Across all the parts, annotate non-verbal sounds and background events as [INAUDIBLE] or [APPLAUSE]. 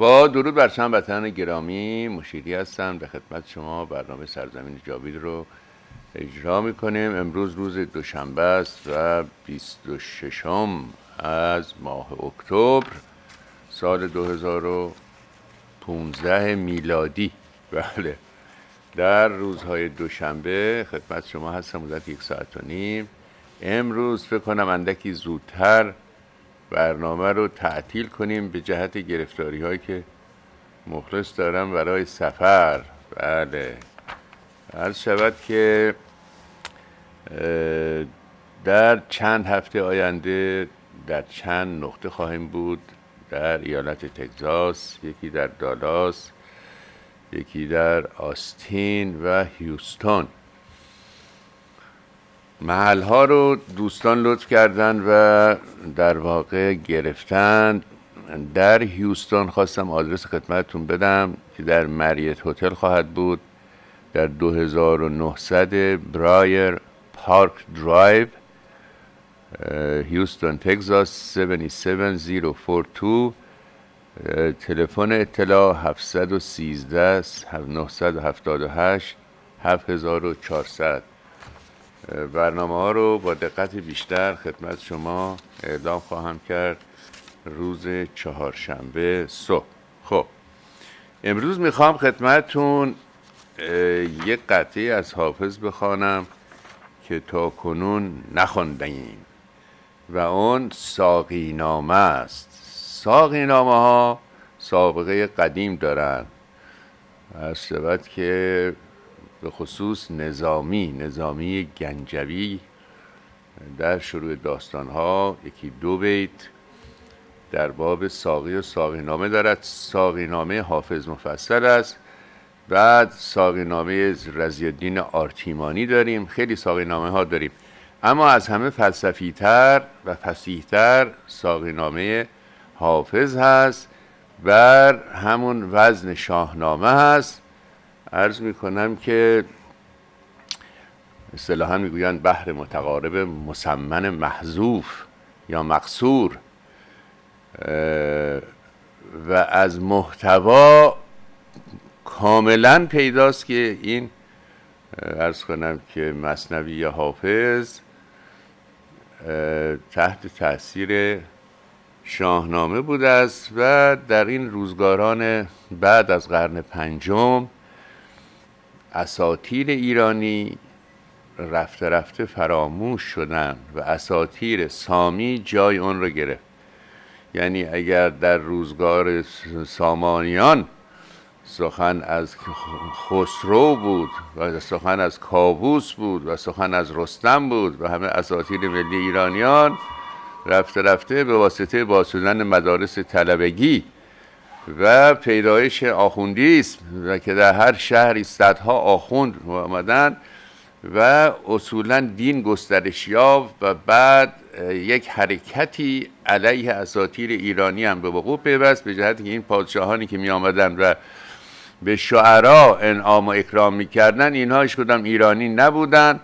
با درود بر شما وطن گرامی مشیری هستم به خدمت شما برنامه سرزمین جاوید رو اجرا میکنیم امروز روز دوشنبه است و 26 از ماه اکتبر سال 2015 میلادی بله در روزهای دوشنبه خدمت شما هستم مدت یک ساعت و نیم امروز فکر کنم اندکی زودتر برنامه رو تعطیل کنیم به جهت گرفتاری هایی که مخلص دارم برای سفر بله عرض شود که در چند هفته آینده در چند نقطه خواهیم بود در ایالت تگزاس یکی در دالاس یکی در آستین و هیوستون محل ها رو دوستان لطف کردن و در واقع گرفتن در هیوستون خواستم آدرس خدمتتون بدم که در مریت هتل خواهد بود در 2900 برایر پارک درایو هیوستون تگزاس 77042 تلفن اطلاع 713 978 7400 برنامه ها رو با دقت بیشتر خدمت شما اعلام خواهم کرد روز چهارشنبه صبح خب امروز میخوام خدمتتون یک قطعه از حافظ بخوانم که تا کنون نخوندیم و اون ساقی نامه است ساقی ها سابقه قدیم دارن از که به خصوص نظامی نظامی گنجوی در شروع داستانها یکی دو بیت در باب ساقی و ساقی نامه دارد ساقی نامه حافظ مفصل است بعد ساقی نامه رضی الدین آرتیمانی داریم خیلی ساقی نامه ها داریم اما از همه فلسفی تر و فسیح تر ساقی نامه حافظ هست بر همون وزن شاهنامه هست ارز می کنم که اصطلاحا میگویند بحر متقارب مسمن محذوف یا مقصور و از محتوا کاملا پیداست که این ارز کنم که مصنوی حافظ تحت تاثیر شاهنامه بوده است و در این روزگاران بعد از قرن پنجم اساتیر ایرانی رفته رفته فراموش شدن و اساتیر سامی جای اون رو گرفت یعنی اگر در روزگار سامانیان سخن از خسرو بود و سخن از کابوس بود و سخن از رستم بود و همه اساتیر ملی ایرانیان رفته رفته به واسطه باسودن مدارس طلبگی و پیدایش آخوندیسم و که در هر شهری صدها آخوند آمدن و اصولا دین گسترش و بعد یک حرکتی علیه اساتیر ایرانی هم به وقوع پیوست به جهت که این پادشاهانی که می آمدن و به شعرا انعام و اکرام میکردن اینها هیچ کدام ایرانی نبودن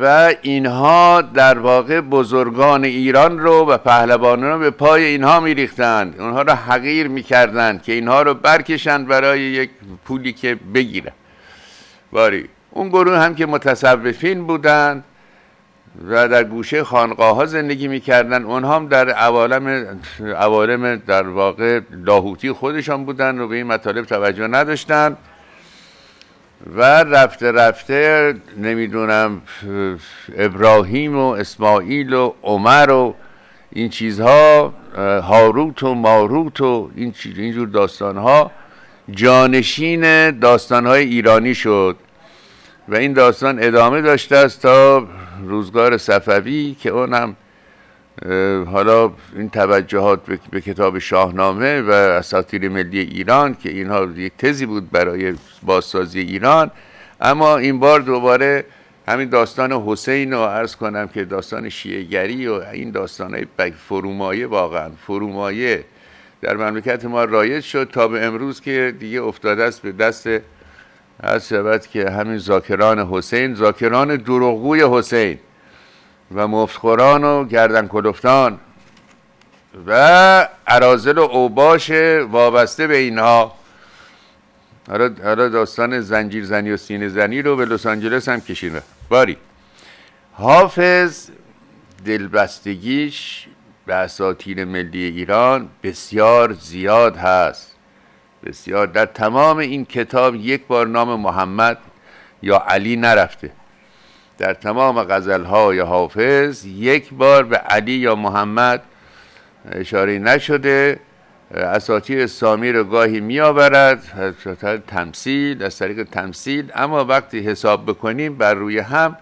و اینها در واقع بزرگان ایران رو و پهلوانان رو به پای اینها میریختند اونها رو حقیر می کردند که اینها رو برکشند برای یک پولی که بگیرن باری اون گروه هم که متصوفین بودند و در گوشه خانقاه ها زندگی کردند اونها هم در عوالم عوالم در واقع لاهوتی خودشان بودند و به این مطالب توجه نداشتند و رفته رفته نمیدونم ابراهیم و اسماعیل و عمر و این چیزها هاروت و ماروت و این اینجور داستانها جانشین داستانهای ایرانی شد و این داستان ادامه داشته است تا روزگار صفوی که اونم حالا این توجهات به کتاب شاهنامه و اساطیر ملی ایران که اینها یک تزی بود برای بازسازی ایران اما این بار دوباره همین داستان حسین رو عرض کنم که داستان شیعگری و این داستان های فرومایه واقعا فرومایه در مملکت ما رایج شد تا به امروز که دیگه افتاده است به دست از شود که همین زاکران حسین زاکران دروغوی حسین و مفتخوران و گردن کلفتان و عرازل و اوباش وابسته به اینها حالا داستان زنجیر زنی و سینه زنی رو به لس آنجلس هم کشیده باری حافظ دلبستگیش به اساطیر ملی ایران بسیار زیاد هست بسیار در تمام این کتاب یک بار نام محمد یا علی نرفته در تمام غزلهای حافظ یک بار به علی یا محمد اشاره نشده اساطیر سامی رو گاهی می آورد تمثیل از طریق تمثیل اما وقتی حساب بکنیم بر روی هم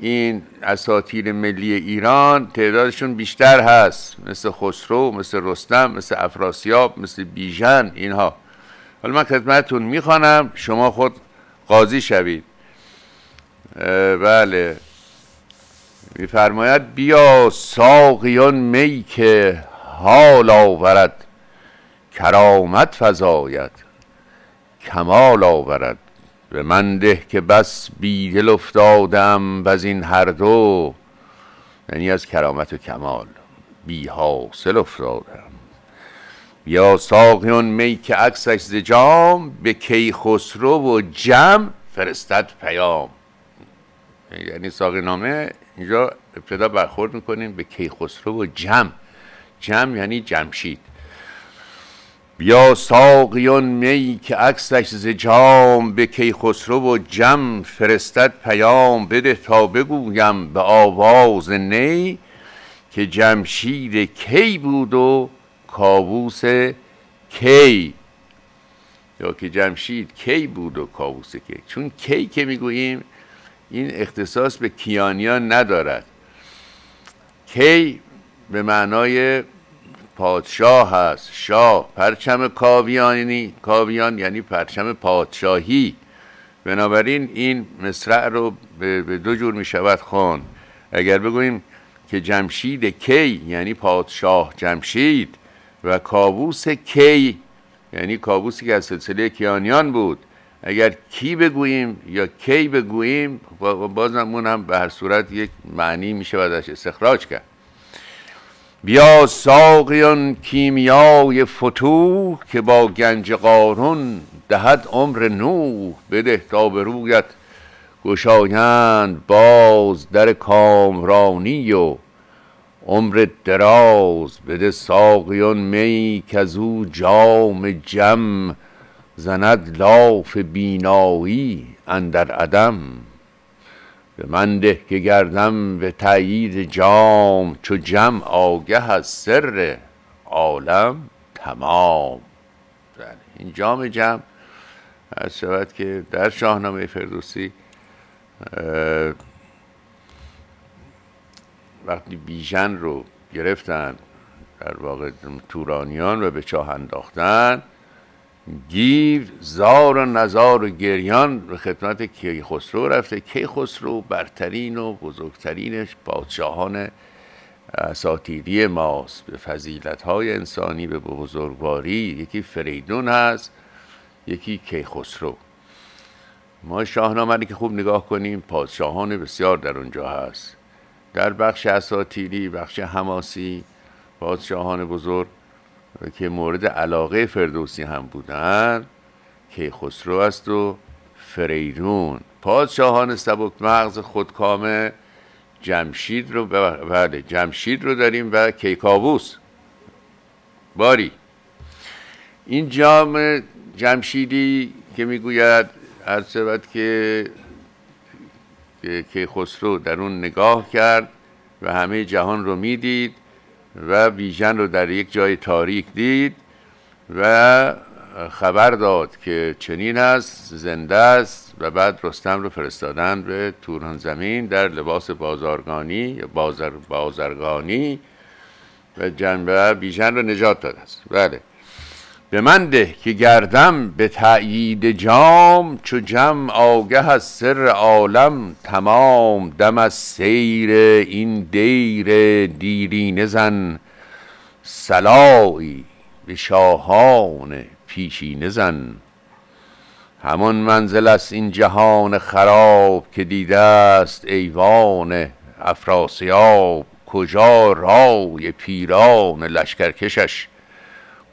این اساطیر ملی ایران تعدادشون بیشتر هست مثل خسرو مثل رستم مثل افراسیاب مثل بیژن اینها حالا من خدمتتون میخوانم شما خود قاضی شوید بله میفرماید بیا ساقیان می که حال آورد کرامت فزاید کمال آورد به من ده که بس بیدل افتادم و از این هر دو یعنی از کرامت و کمال بی حاصل افتادم یا ساقیان می که عکسش ز جام به کیخسرو و جم فرستد پیام یعنی ساقی نامه اینجا ابتدا برخورد میکنیم به کیخسرو و جم جم یعنی جمشید بیا ساقیون می که عکسش ز جام به کیخسرو و جم فرستد پیام بده تا بگویم به آواز نی که جمشید کی بود و کابوس کی یا که جمشید کی بود و کابوس کی چون کی که میگوییم این اختصاص به کیانیان ندارد کی به معنای پادشاه هست شاه پرچم کاویانی کاویان یعنی پرچم پادشاهی بنابراین این مصرع رو به دو جور می شود خون اگر بگوییم که جمشید کی یعنی پادشاه جمشید و کابوس کی یعنی کابوسی که از سلسله کیانیان بود اگر کی بگوییم یا کی بگوییم خب بازم اون هم به هر صورت یک معنی میشه و ازش استخراج کرد بیا ساقیان کیمیای فتو که با گنج قارون دهد عمر نو بده تا به رویت گشایند باز در کامرانی و عمر دراز بده ساقیان می که از او جام جم زند لاف بینایی اندر عدم به من ده که گردم به تأیید جام چو جم آگه از سر عالم تمام بله، این جام جم از شود که در شاهنامه فردوسی وقتی بیژن رو گرفتن در واقع تورانیان و به چاه انداختن گیر زار و نزار و گریان به خدمت کیخسرو رفته کیخسرو برترین و بزرگترینش پادشاهان اساتیری ماست به فضیلت های انسانی به بزرگواری یکی فریدون هست یکی کیخسرو ما شاهنامه که خوب نگاه کنیم پادشاهان بسیار در اونجا هست در بخش اساتیری بخش حماسی پادشاهان بزرگ که مورد علاقه فردوسی هم بودند خسرو است و فریدون پادشاهان سبک مغز خودکامه جمشید رو بله جمشید رو داریم و کیکابوس باری این جام جمشیدی که میگوید عرض شود که کیخسرو در اون نگاه کرد و همه جهان رو میدید و بیژن رو در یک جای تاریک دید و خبر داد که چنین است زنده است و بعد رستم رو فرستادن به توران زمین در لباس بازارگانی بازر بازرگانی و جنبه بیژن رو نجات داد است بله به من ده که گردم به تأیید جام چو جم آگه از سر عالم تمام دم از سیر این دیر دیری نزن صلایی به شاهان پیشی زن همان منزل است این جهان خراب که دیده است ایوان افراسیاب کجا رای پیران لشکرکشش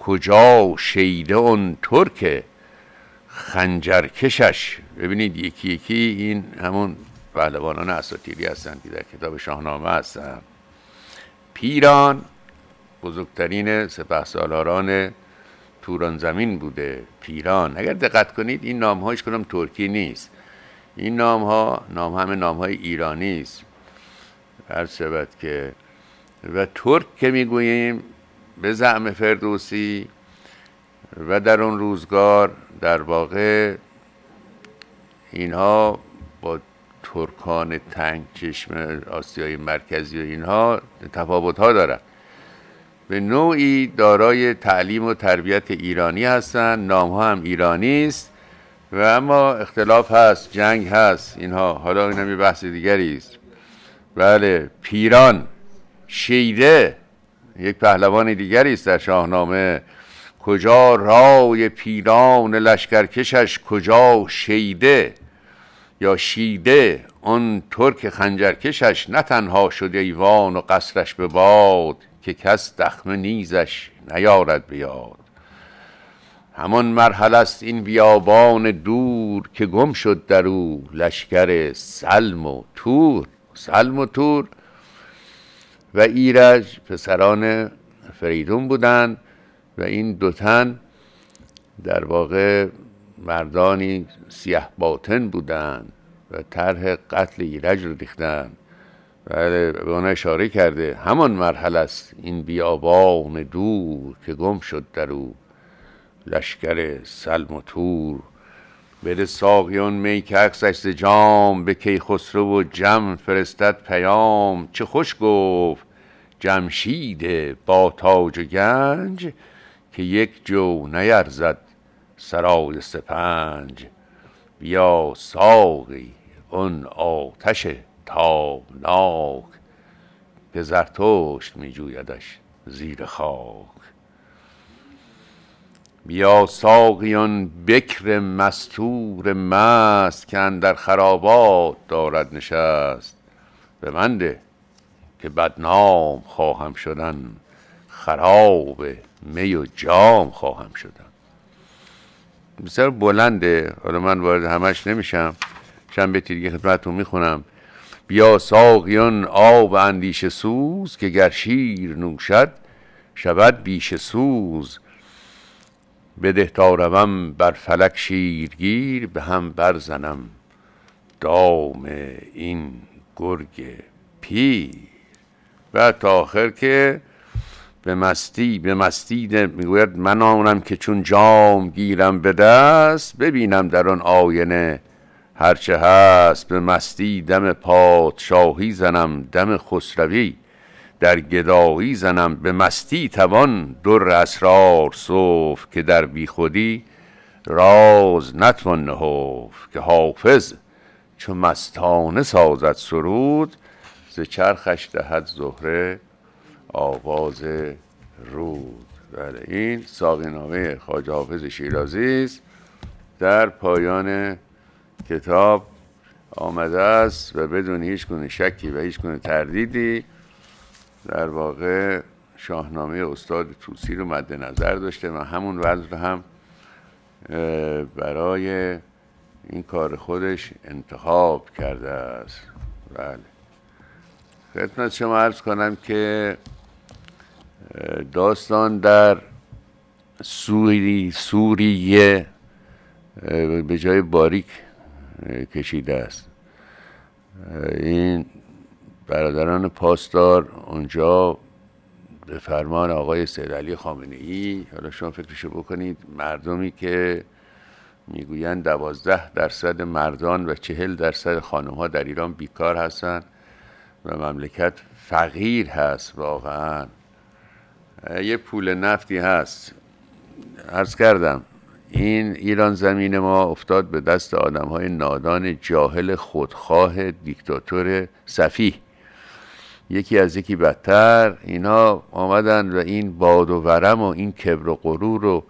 کجا شیده اون ترک خنجرکشش ببینید یکی یکی این همون پهلوانان اساتیری هستند که در کتاب شاهنامه هستند پیران بزرگترین سپه سالاران توران زمین بوده پیران اگر دقت کنید این نام هایش کنم ترکی نیست این نام ها نام همه نام های ایرانی است هر که و ترک که میگوییم به زعم فردوسی و در اون روزگار در واقع اینها با ترکان تنگ چشم آسیای مرکزی و اینها تفاوت ها دارند به نوعی دارای تعلیم و تربیت ایرانی هستند نام ها هم ایرانی است و اما اختلاف هست جنگ هست اینها حالا این هم یه بحث دیگری است بله پیران شیده یک پهلوان دیگری است در شاهنامه کجا رای پیران لشکرکشش کجا شیده یا شیده آن ترک خنجرکشش نه تنها شد ایوان و قصرش به باد که کس دخمه نیزش نیارد بیاد همان مرحله است این بیابان دور که گم شد در او لشکر سلم و تور سلم و تور و ایرج پسران فریدون بودند و این دو تن در واقع مردانی سیه باطن بودند و طرح قتل ایرج رو ریختند و بله، به اون اشاره کرده همان مرحله است این بیابان دور که گم شد در او لشکر سلم و تور بده اون می که عکسش جام به کیخسرو و جم فرستد پیام چه خوش گفت جمشید با تاج و گنج که یک جو نیرزد سرای سپنج بیا ساقی اون آتش تابناک که زرتشت می جویدش زیر خاک بیا ساقیان بکر مستور مست که اندر خرابات دارد نشست به منده که بدنام خواهم شدن خراب می و جام خواهم شدن بسیار بلنده حالا من وارد همش نمیشم چند به دیگه خدمتتون میخونم بیا ساقیان آب اندیشه سوز که گر شیر نوشد شود بیشه سوز بده تا روم بر فلک شیرگیر به هم برزنم دام این گرگ پی و تا آخر که به مستی به مستی میگوید من آنم که چون جام گیرم به دست ببینم در آن آینه هرچه هست به مستی دم پادشاهی زنم دم خسروی در گدایی زنم به مستی توان در اسرار صوف که در بیخودی راز نتوان نهوف که حافظ چو مستانه سازد سرود ز چرخش دهد زهره آواز رود بله این ساقینامه خواجه حافظ شیرازی است در پایان کتاب آمده است و بدون هیچ گونه شکی و هیچ گونه تردیدی در واقع شاهنامه استاد توسی رو مد نظر داشته و همون وضع هم برای این کار خودش انتخاب کرده است بله خدمت شما عرض کنم که داستان در سوری سوریه به جای باریک کشیده است این برادران پاسدار اونجا به فرمان آقای سید علی خامنه ای حالا شما فکرشو بکنید مردمی که میگویند دوازده درصد مردان و چهل درصد خانم ها در ایران بیکار هستند و مملکت فقیر هست واقعا یه پول نفتی هست عرض کردم این ایران زمین ما افتاد به دست آدم های نادان جاهل خودخواه دیکتاتور صفیح یکی از یکی بدتر اینا آمدن و این باد و ورم و این کبر و غرور و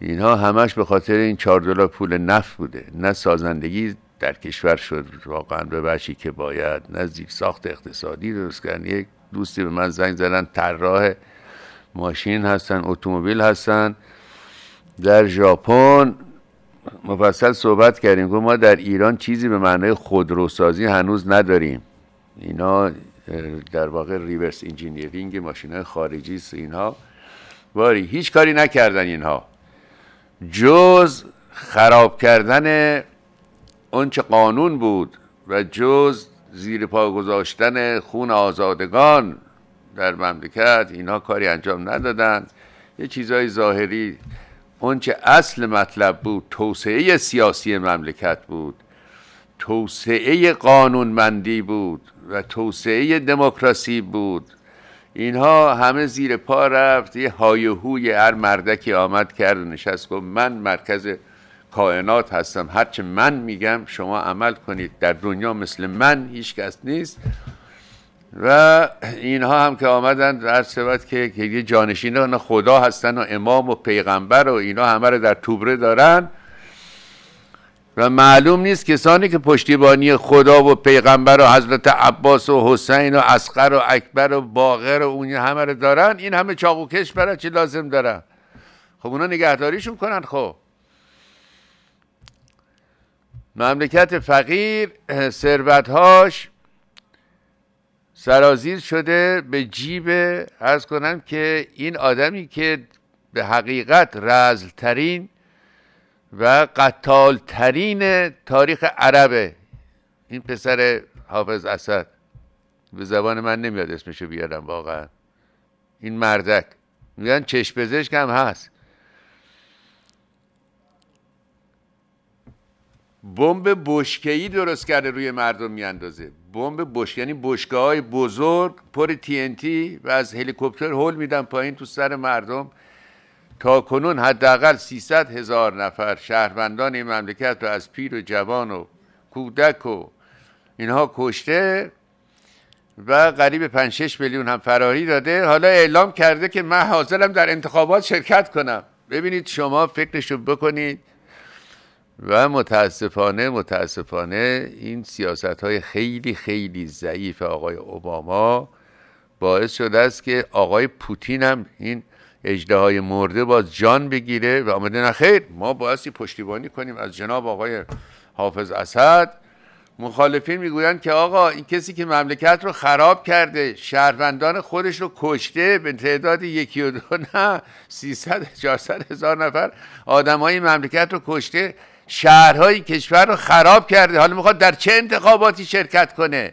اینها همش به خاطر این چهار دلار پول نفت بوده نه سازندگی در کشور شد واقعا به بچی که باید نه ساخت اقتصادی درست کردن یک دوستی به من زنگ زدن طراح ماشین هستن اتومبیل هستن در ژاپن مفصل صحبت کردیم که ما در ایران چیزی به معنای خودروسازی هنوز نداریم اینا در واقع ریورس انجینیرینگ ماشین خارجی است اینها باری هیچ کاری نکردن اینها جز خراب کردن اونچه قانون بود و جز زیر پا گذاشتن خون آزادگان در مملکت اینها کاری انجام ندادند یه چیزای ظاهری اونچه اصل مطلب بود توسعه سیاسی مملکت بود توسعه قانونمندی بود و توسعه دموکراسی بود اینها همه زیر پا رفت یه هایهوی هر مردکی آمد کرد و نشست گفت من مرکز کائنات هستم هرچه من میگم شما عمل کنید در دنیا مثل من هیچ کس نیست و اینها هم که آمدند در شود که که جانشینان خدا هستن و امام و پیغمبر و اینا همه رو در توبره دارن و معلوم نیست کسانی که پشتیبانی خدا و پیغمبر و حضرت عباس و حسین و اسقر و اکبر و باقر و اون همه رو دارن این همه چاقوکش برای چی لازم دارن خب اونا نگهداریشون کنن خب مملکت فقیر ثروتهاش سرازیر شده به جیب ارز کنم که این آدمی که به حقیقت رزلترین و قتالترین تاریخ عربه این پسر حافظ اسد به زبان من نمیاد اسمشو بیارم واقعا این مردک میگن پزشک هم هست بمب ای درست کرده روی مردم میاندازه بمب بشکه یعنی بشکه های بزرگ پر تی و از هلیکوپتر هول میدن پایین تو سر مردم تا کنون حداقل 300 هزار نفر شهروندان این مملکت رو از پیر و جوان و کودک و اینها کشته و قریب 5 6 میلیون هم فراری داده حالا اعلام کرده که من حاضرم در انتخابات شرکت کنم ببینید شما فکرشو بکنید و متاسفانه متاسفانه این سیاست های خیلی خیلی ضعیف آقای اوباما باعث شده است که آقای پوتین هم این اجده های مرده باز جان بگیره و آمده نخیر ما بایستی پشتیبانی کنیم از جناب آقای حافظ اسد مخالفین میگویند که آقا این کسی که مملکت رو خراب کرده شهروندان خودش رو کشته به تعداد یکی و دو نه 300 400 هزار نفر آدمای مملکت رو کشته شهرهای کشور رو خراب کرده حالا میخواد در چه انتخاباتی شرکت کنه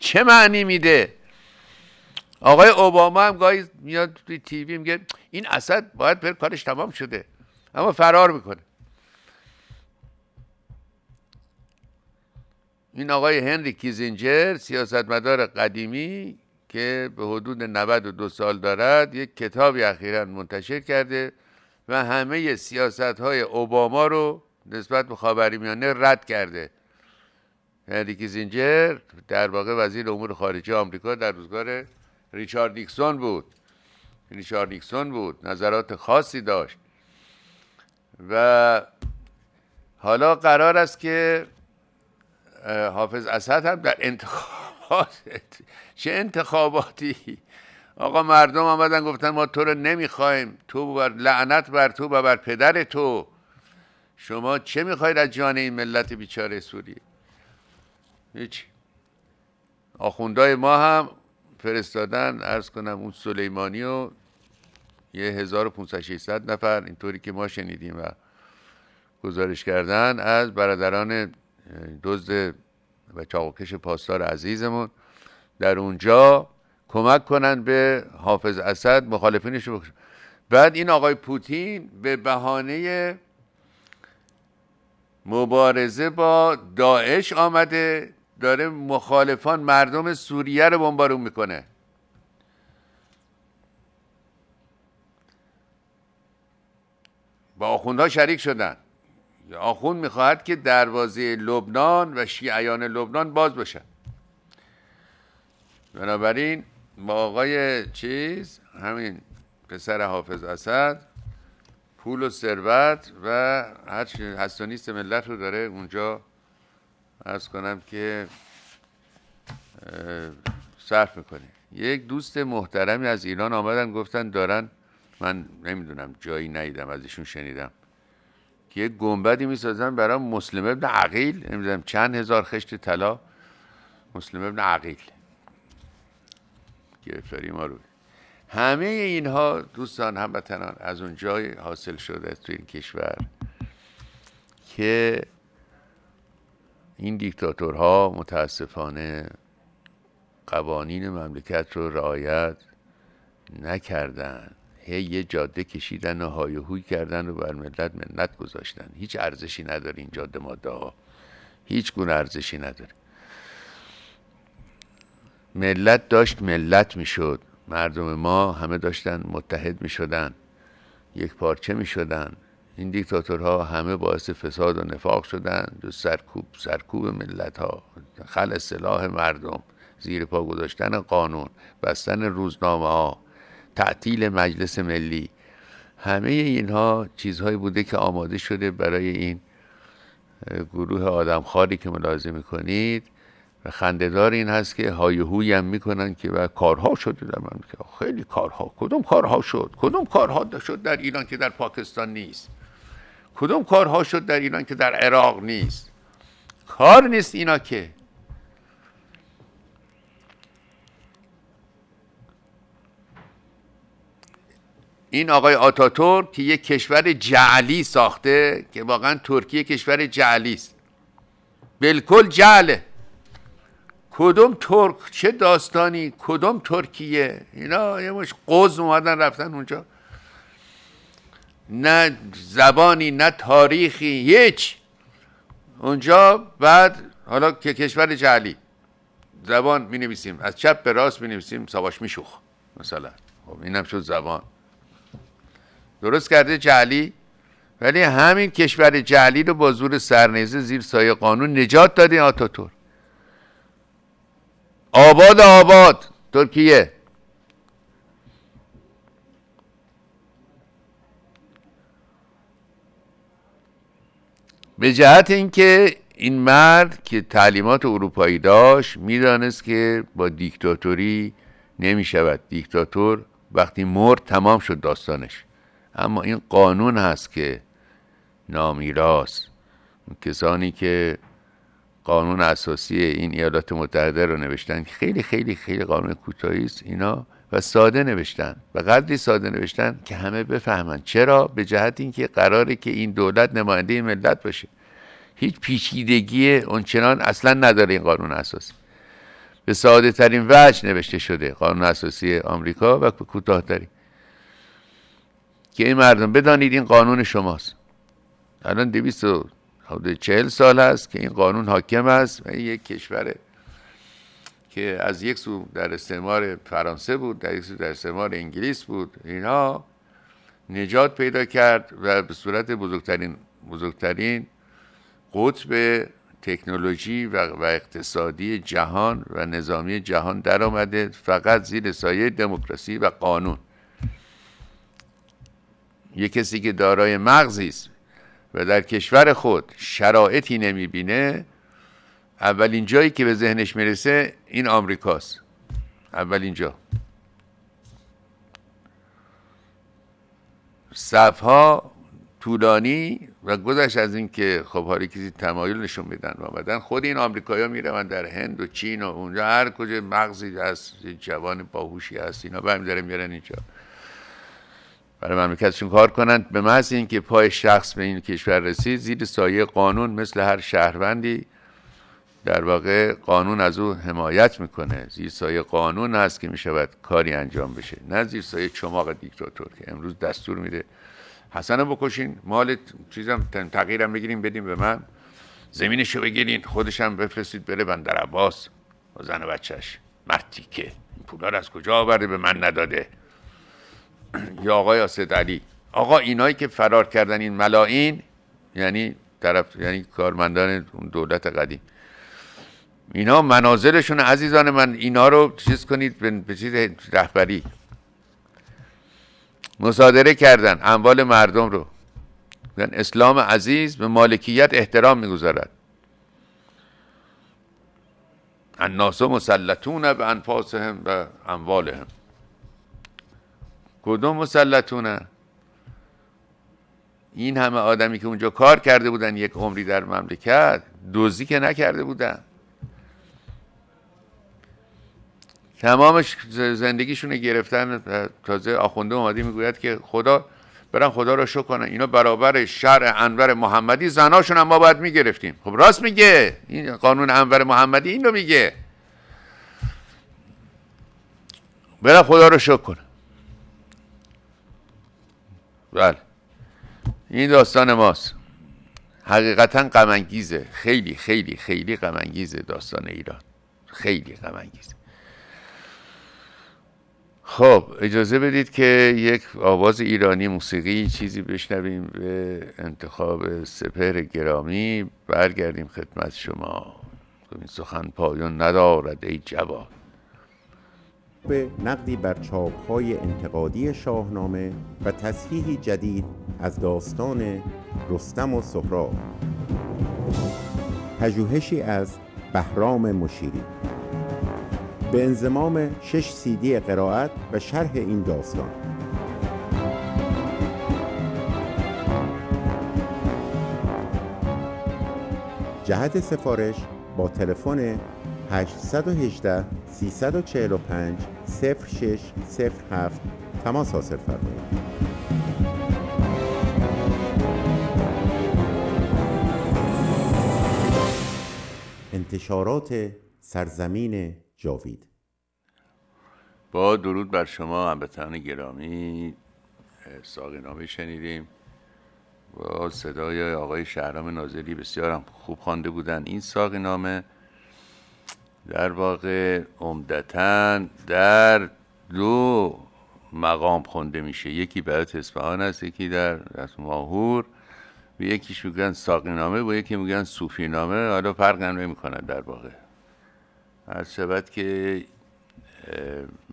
چه معنی میده آقای اوباما هم گاهی میاد توی تیوی میگه این اسد باید بر کارش تمام شده اما فرار میکنه این آقای هنری کیزینجر سیاستمدار قدیمی که به حدود 92 سال دارد یک کتابی اخیرا منتشر کرده و همه سیاست های اوباما رو نسبت به میانه رد کرده هنری کیزینجر در واقع وزیر امور خارجه آمریکا در روزگار ریچارد نیکسون بود ریچارد نیکسون بود نظرات خاصی داشت و حالا قرار است که حافظ اسد هم در انتخابات چه انتخاباتی آقا مردم آمدن گفتن ما تو رو نمیخوایم تو بر لعنت بر تو و بر پدر تو شما چه میخواید از جان این ملت بیچاره سوریه هیچ آخوندهای ما هم فرستادن ارز کنم اون سلیمانی و یه 1500 نفر اینطوری که ما شنیدیم و گزارش کردن از برادران دزد و چاقوکش پاسدار عزیزمون در اونجا کمک کنند به حافظ اسد مخالفینش بخشن. بعد این آقای پوتین به بهانه مبارزه با داعش آمده داره مخالفان مردم سوریه رو بمبارون میکنه با آخوندها شریک شدن آخوند میخواهد که دروازه لبنان و شیعیان لبنان باز بشن بنابراین با آقای چیز همین پسر حافظ اسد پول و ثروت و هر هست و ملت رو داره اونجا ارز کنم که صرف میکنه یک دوست محترمی از ایران آمدن گفتن دارن من نمیدونم جایی نیدم از ایشون شنیدم که یک گنبدی میسازن برای مسلم ابن عقیل نمیدونم چند هزار خشت طلا مسلم ابن عقیل گرفتاری ما رو همه اینها دوستان هموطنان از اون جای حاصل شده تو این کشور که این دیکتاتورها متاسفانه قوانین مملکت رو رعایت نکردن هی یه جاده کشیدن و هایهوی کردن و بر ملت منت گذاشتن هیچ ارزشی نداره این جاده ماده ها هیچ گونه ارزشی نداره ملت داشت ملت میشد مردم ما همه داشتن متحد می یک پارچه می این دیکتاتورها همه باعث فساد و نفاق شدن جز سرکوب سرکوب ملت ها خل سلاح مردم زیر پا گذاشتن قانون بستن روزنامه ها تعطیل مجلس ملی همه اینها چیزهایی بوده که آماده شده برای این گروه آدمخواری که ملازم میکنید و خندهدار این هست که هایهوی هم میکنن که و کارها شده در خیلی کارها کدوم کارها شد کدوم کارها شد در ایران که در پاکستان نیست کدوم کارها شد در ایران که در عراق نیست کار نیست اینا که این آقای آتاتورک که یک کشور جعلی ساخته که واقعا ترکیه کشور جعلی است بالکل جعله کدوم ترک چه داستانی کدوم ترکیه اینا یه مش قوز اومدن رفتن اونجا نه زبانی نه تاریخی هیچ اونجا بعد حالا که کشور جعلی زبان می نویسیم از چپ به راست می نویسیم سواش میشوخ مثلا خب اینم شد زبان درست کرده جعلی ولی همین کشور جعلی رو با زور سرنیزه زیر سایه قانون نجات دادی آتاتور آباد آباد ترکیه به جهت اینکه این مرد که تعلیمات اروپایی داشت میدانست که با دیکتاتوری نمی شود دیکتاتور وقتی مرد تمام شد داستانش اما این قانون هست که نامیراست کسانی که قانون اساسی این ایالات متحده رو نوشتن خیلی خیلی خیلی قانون کوتاهی است اینا و ساده نوشتن و قدری ساده نوشتن که همه بفهمند چرا به جهت اینکه قراره که این دولت نماینده این ملت باشه هیچ پیچیدگی اونچنان اصلا نداره این قانون اساسی به ساده ترین وجه نوشته شده قانون اساسی آمریکا و کوتاهترین که این مردم بدانید این قانون شماست الان دویست و چهل سال است که این قانون حاکم است و این یک کشوره که از یک سو در استعمار فرانسه بود در یک سو در استعمار انگلیس بود اینا نجات پیدا کرد و به صورت بزرگترین بزرگترین قطب تکنولوژی و, و اقتصادی جهان و نظامی جهان در آمده فقط زیر سایه دموکراسی و قانون یه کسی که دارای مغزی است و در کشور خود شرایطی نمیبینه اولین جایی که به ذهنش میرسه این آمریکاست اولین جا صفها طولانی و گذشت از این که خب هاری کسی تمایل نشون میدن و بعدن خود این آمریکایی‌ها ها میرون در هند و چین و اونجا هر کجا مغزی هست جوان باهوشی هست اینا به داره میرن اینجا برای مملکتشون کار کنند به محض اینکه پای شخص به این کشور رسید زیر سایه قانون مثل هر شهروندی در واقع قانون از او حمایت میکنه زیر سایه قانون است که میشود کاری انجام بشه نه زیر سایه چماق دیکتاتور که امروز دستور میده حسن بکشین مال چیزم تغییرم بگیریم بدیم به من زمینش رو بگیرین خودشم بفرستید بره بندر عباس و زن و بچهش مرتیکه این پولا از کجا آورده به من نداده یا آقای آسد علی آقا اینایی که فرار کردن این ملاین یعنی طرف یعنی کارمندان دولت قدیم اینا مناظرشون عزیزان من اینا رو چیز کنید به چیز رهبری مصادره کردن اموال مردم رو یعنی اسلام عزیز به مالکیت احترام میگذارد الناس مسلطون به انفاسهم و اموالهم کدوم مسلطونه این همه آدمی که اونجا کار کرده بودن یک عمری در مملکت دوزی که نکرده بودن تمامش زندگیشون گرفتن تازه آخونده اومدی میگوید که خدا برن خدا رو شکر کنن اینا برابر شرع انور محمدی زناشون هم ما باید میگرفتیم خب راست میگه این قانون انور محمدی اینو میگه برن خدا رو شکر کنن بله این داستان ماست حقیقتا غم خیلی خیلی خیلی غم داستان ایران خیلی غم خب اجازه بدید که یک آواز ایرانی موسیقی چیزی بشنویم به انتخاب سپهر گرامی برگردیم خدمت شما این سخن پایان ندارد ای جواب به نقدی بر چاپهای انتقادی شاهنامه و تصحیحی جدید از داستان رستم و سهراب پژوهشی از بهرام مشیری به انزمام شش سیدی قرائت و شرح این داستان جهت سفارش با تلفن 818 345 0607 تماس حاصل فرمایید. انتشارات سرزمین جاوید با درود بر شما هموطنان گرامی ساقی نامه شنیدیم با صدای آقای شهرام ناظری بسیار هم خوب خوانده بودن این ساقی نامه در واقع عمدتا در دو مقام خونده میشه یکی برات اصفهان است یکی در ماهور و یکیش میگن ساقی نامه و یکی میگن صوفی نامه حالا فرق نمیکنه در واقع از شود که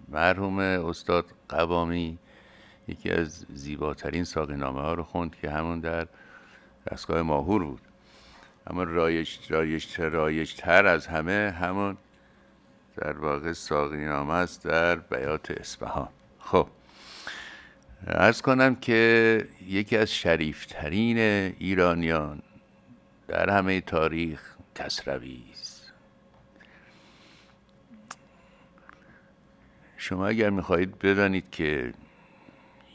مرحوم استاد قوامی یکی از زیباترین نامه ها رو خوند که همون در دستگاه ماهور بود اما رایش, رایش, تر از همه همون در واقع ساقینامه است در بیات اسفهان خب ارز کنم که یکی از شریفترین ایرانیان در همه تاریخ کسروی شما اگر میخواهید بدانید که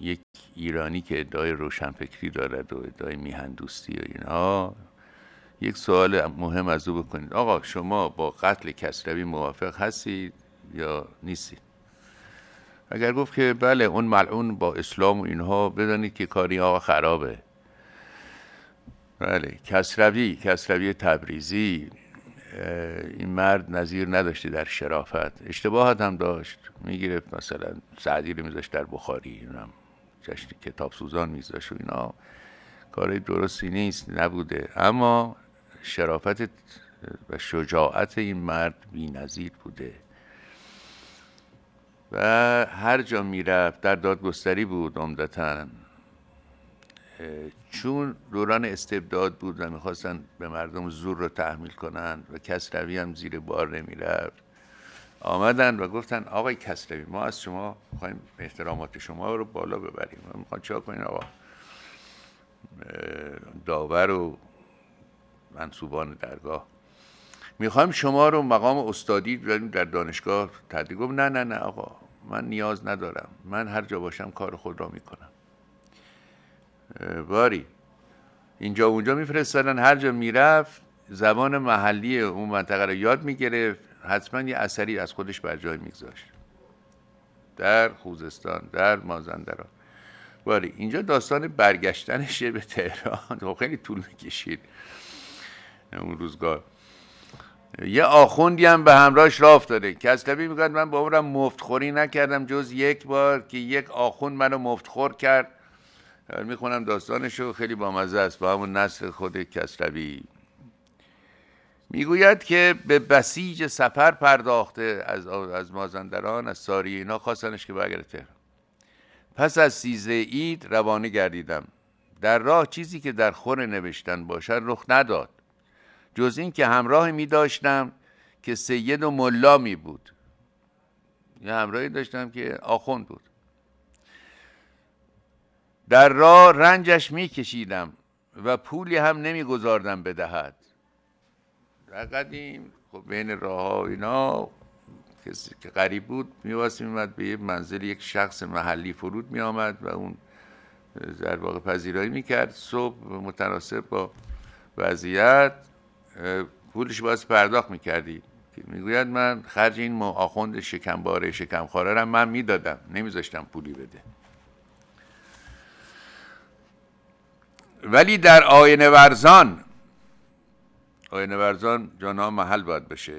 یک ایرانی که ادعای روشنفکری دارد و ادعای میهندوستی و اینها یک سوال مهم از او بکنید آقا شما با قتل کسروی موافق هستید یا نیستید اگر گفت که بله اون ملعون با اسلام و اینها بدانید که کاری آقا خرابه بله کسروی کسروی تبریزی این مرد نظیر نداشته در شرافت اشتباهات هم داشت میگرفت مثلا سعدی رو میذاشت در بخاری اینم جشن کتاب سوزان میذاشت و اینا کاری درستی نیست نبوده اما شرافت و شجاعت این مرد بی نظیر بوده و هر جا میرفت در دادگستری بود عمدتا چون دوران استبداد بود و میخواستن به مردم زور رو تحمیل کنن و کسروی هم زیر بار نمیرفت آمدن و گفتن آقای کسروی ما از شما میخوایم احترامات شما رو بالا ببریم ما میخوایم کنین کنیم آقا داور و منصوبان درگاه میخوایم شما رو مقام استادی در دانشگاه گفت نه نه نه آقا من نیاز ندارم من هر جا باشم کار خود را میکنم باری اینجا اونجا میفرستادن هر جا میرفت زبان محلی اون منطقه رو یاد میگرفت حتما یه اثری از خودش بر جای میگذاشت در خوزستان در مازندران باری اینجا داستان برگشتنشه [LAUGHS] به تهران خب، خیلی طول میکشید اون روزگار یه آخوندی هم به همراهش راه افتاده طبیعی میگه من با عمرم مفتخوری نکردم جز یک بار که یک آخوند منو مفتخور کرد میخونم رو خیلی بامزه است با همون نصر خود کسروی میگوید که به بسیج سفر پرداخته از, از مازندران از ساری اینا خواستنش که بگرته. تهران پس از سیزه اید روانه گردیدم در راه چیزی که در خور نوشتن باشد رخ نداد جز این که همراه می داشتم که سید و ملا می بود یه همراهی داشتم که آخوند بود در راه رنجش میکشیدم و پولی هم نمیگذاردم بدهد در قدیم خب بین راه ها اینا کسی که قریب بود میواسی میمد به یه منزل یک شخص محلی فرود میآمد و اون در واقع پذیرایی میکرد صبح متناسب با وضعیت پولش باز پرداخت میکردی میگوید من خرج این آخوند شکمباره شکمخاره را من میدادم نمیذاشتم پولی بده ولی در آینه ورزان آینه ورزان جانا محل باید بشه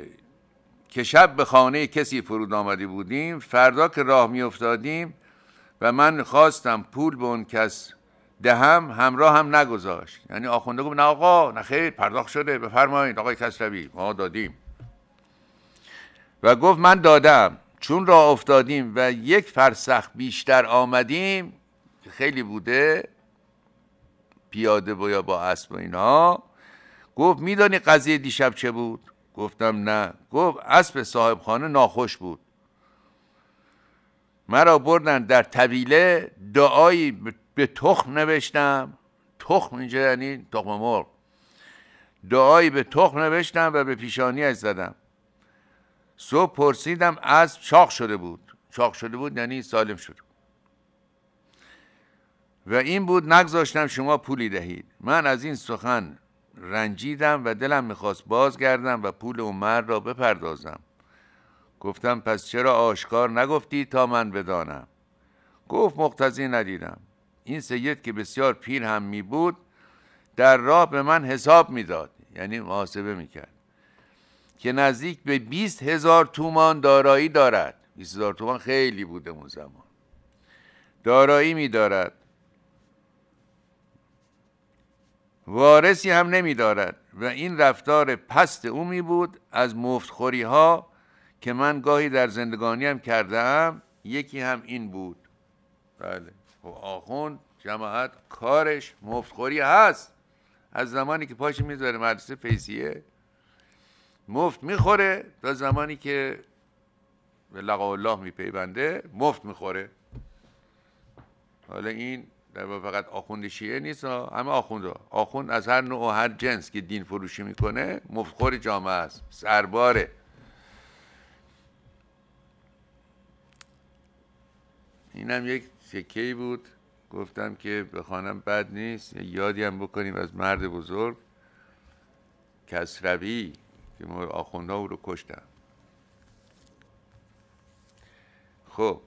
که شب به خانه کسی فرود آمده بودیم فردا که راه می افتادیم و من خواستم پول به اون کس دهم همراه هم نگذاشت یعنی آخونده گفت نه آقا نه خیر پرداخت شده بفرمایید آقای کسروی ما دادیم و گفت من دادم چون راه افتادیم و یک فرسخ بیشتر آمدیم خیلی بوده پیاده با یا با اسب و اینا گفت میدانی قضیه دیشب چه بود گفتم نه گفت اسب صاحب خانه ناخوش بود مرا بردن در طویله دعایی به تخم نوشتم تخم اینجا یعنی تخم مرغ دعایی به تخم نوشتم و به از زدم صبح پرسیدم اسب چاق شده بود چاق شده بود یعنی سالم شده بود و این بود نگذاشتم شما پولی دهید من از این سخن رنجیدم و دلم میخواست بازگردم و پول اون مرد را بپردازم گفتم پس چرا آشکار نگفتی تا من بدانم گفت مقتضی ندیدم این سید که بسیار پیر هم می بود در راه به من حساب میداد یعنی محاسبه میکرد که نزدیک به 20 هزار تومان دارایی دارد 20 هزار تومان خیلی بود اون زمان دارایی می دارد وارثی هم نمی و این رفتار پست او می بود از مفتخوری ها که من گاهی در زندگانی هم کردم یکی هم این بود بله خب آخون جماعت کارش مفتخوری هست از زمانی که پاش میذاره مدرسه فیسیه مفت میخوره تا زمانی که به لقا الله میپیونده مفت میخوره حالا این در فقط آخوند شیعه نیست همه آخوندها، آخوند از هر نوع و هر جنس که دین فروشی میکنه مفخور جامعه است سرباره اینم یک سکه بود گفتم که بخوانم بد نیست یادی هم بکنیم از مرد بزرگ کسروی که ما آخونده او رو کشتم خب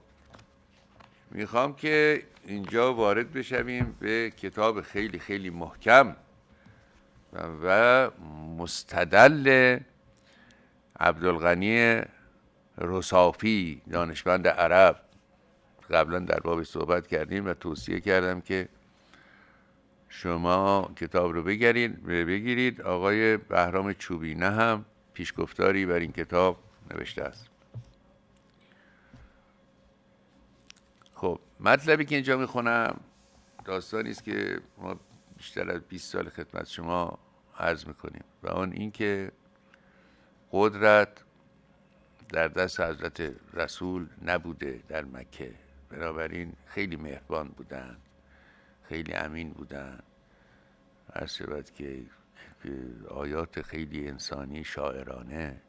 میخوام که اینجا وارد بشویم به کتاب خیلی خیلی محکم و مستدل عبدالغنی رسافی دانشمند عرب قبلا در باب صحبت کردیم و توصیه کردم که شما کتاب رو بگیرید بگیرید آقای بهرام چوبینه هم پیشگفتاری بر این کتاب نوشته است خب مطلبی که اینجا میخونم داستانی است که ما بیشتر از 20 سال خدمت شما عرض میکنیم و آن اینکه قدرت در دست حضرت رسول نبوده در مکه بنابراین خیلی مهربان بودن خیلی امین بودن هر شود که آیات خیلی انسانی شاعرانه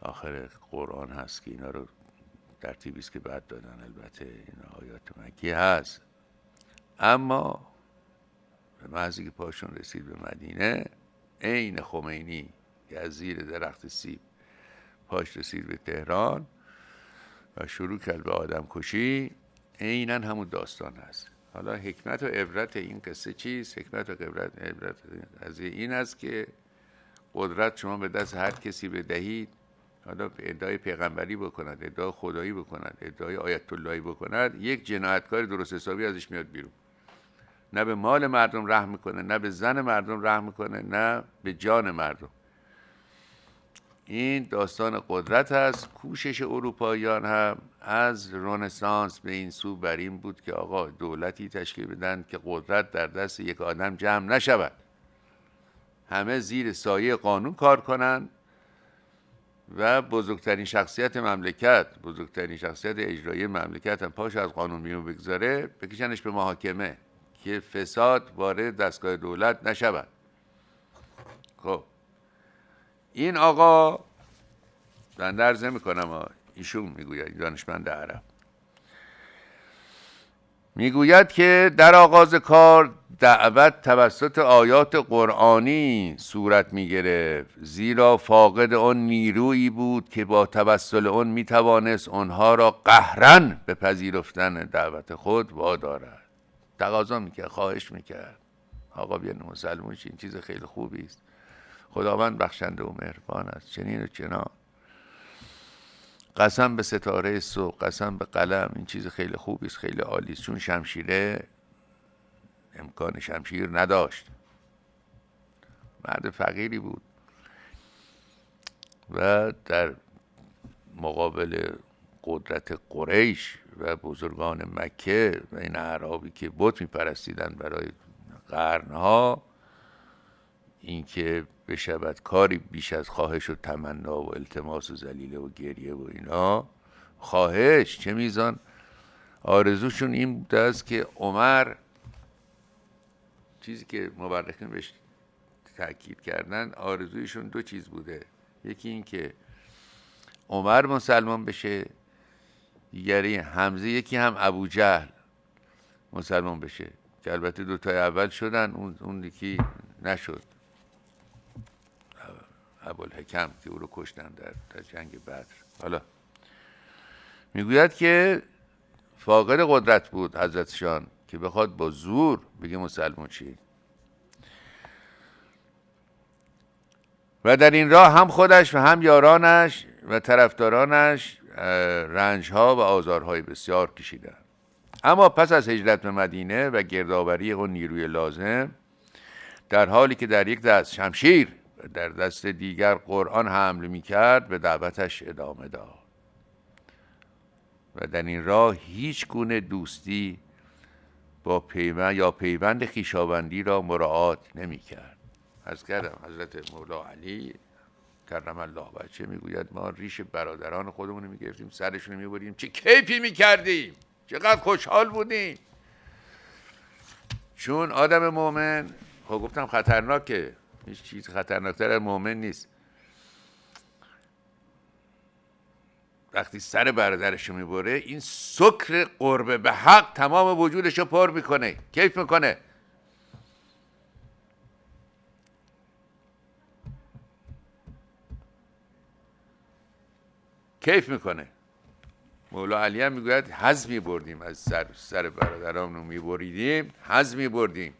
آخر قرآن هست که اینا رو ترتیبی است که بعد دادن البته این آیات مکی هست اما به محضی که پاشون رسید به مدینه عین خمینی که از زیر درخت سیب پاش رسید به تهران و شروع کرد به آدم کشی عینا همون داستان هست حالا حکمت و عبرت این قصه چیست حکمت و عبرت عبرت از این است که قدرت شما به دست هر کسی بدهید حالا ادعای پیغمبری بکند ادعای خدایی بکند ادعای آیت اللهی بکند یک جنایتکار درست حسابی ازش میاد بیرون نه به مال مردم رحم میکنه نه به زن مردم رحم میکنه نه به جان مردم این داستان قدرت هست کوشش اروپاییان هم از رنسانس به این سو بر این بود که آقا دولتی تشکیل بدن که قدرت در دست یک آدم جمع نشود همه زیر سایه قانون کار کنند و بزرگترین شخصیت مملکت بزرگترین شخصیت اجرایی مملکت هم پاش از قانون بیرون بگذاره بکشنش به محاکمه که فساد وارد دستگاه دولت نشود خب این آقا من کنم میکنم ایشون میگوید دانشمند عرب میگوید که در آغاز کار دعوت توسط آیات قرآنی صورت می زیرا فاقد آن نیرویی بود که با توسل آن می توانست آنها را قهرن به پذیرفتن دعوت خود وادارد تقاضا میکرد خواهش میکرد آقا بیان مسلمون این چیز خیلی خوبی است خداوند بخشنده و مهربان است چنین و چنان قسم به ستاره صبح قسم به قلم این چیز خیلی خوبی است خیلی عالی است چون شمشیره امکان شمشیر نداشت مرد فقیری بود و در مقابل قدرت قریش و بزرگان مکه و این عربی که بت میپرستیدن برای قرنها اینکه بشود کاری بیش از خواهش و تمنا و التماس و زلیله و گریه و اینا خواهش چه میزان آرزوشون این بوده است که عمر چیزی که مورخین بهش تاکید کردن آرزویشون دو چیز بوده یکی اینکه عمر مسلمان بشه دیگری حمزه یکی هم ابو جهل مسلمان بشه که البته تای اول شدن اون, اون یکی نشد ابوالحکم که او رو کشتن در, جنگ بدر حالا میگوید که فاقد قدرت بود حضرتشان که بخواد با زور بگه مسلمون چی و در این راه هم خودش و هم یارانش و طرفدارانش ها و آزارهای بسیار کشیدند اما پس از هجرت به مدینه و گردآوری اون نیروی لازم در حالی که در یک دست شمشیر در دست دیگر قرآن حمل می کرد به دعوتش ادامه داد و در این راه هیچ گونه دوستی با پیمان یا پیوند خیشاوندی را مراعات نمی کرد از کردم حضرت مولا علی کرم الله بچه میگوید ما ریش برادران خودمون رو میگرفتیم سرشون می بریم چه کیفی کردیم چقدر خوشحال بودیم چون آدم مؤمن خب گفتم خطرناکه هیچ چیز خطرناکتر از مؤمن نیست وقتی سر برادرش رو میبره این سکر قربه به حق تمام وجودش رو پر میکنه کیف میکنه کیف میکنه مولا علی هم میگوید حز میبردیم از سر, سر برادرامون رو میبریدیم حز میبردیم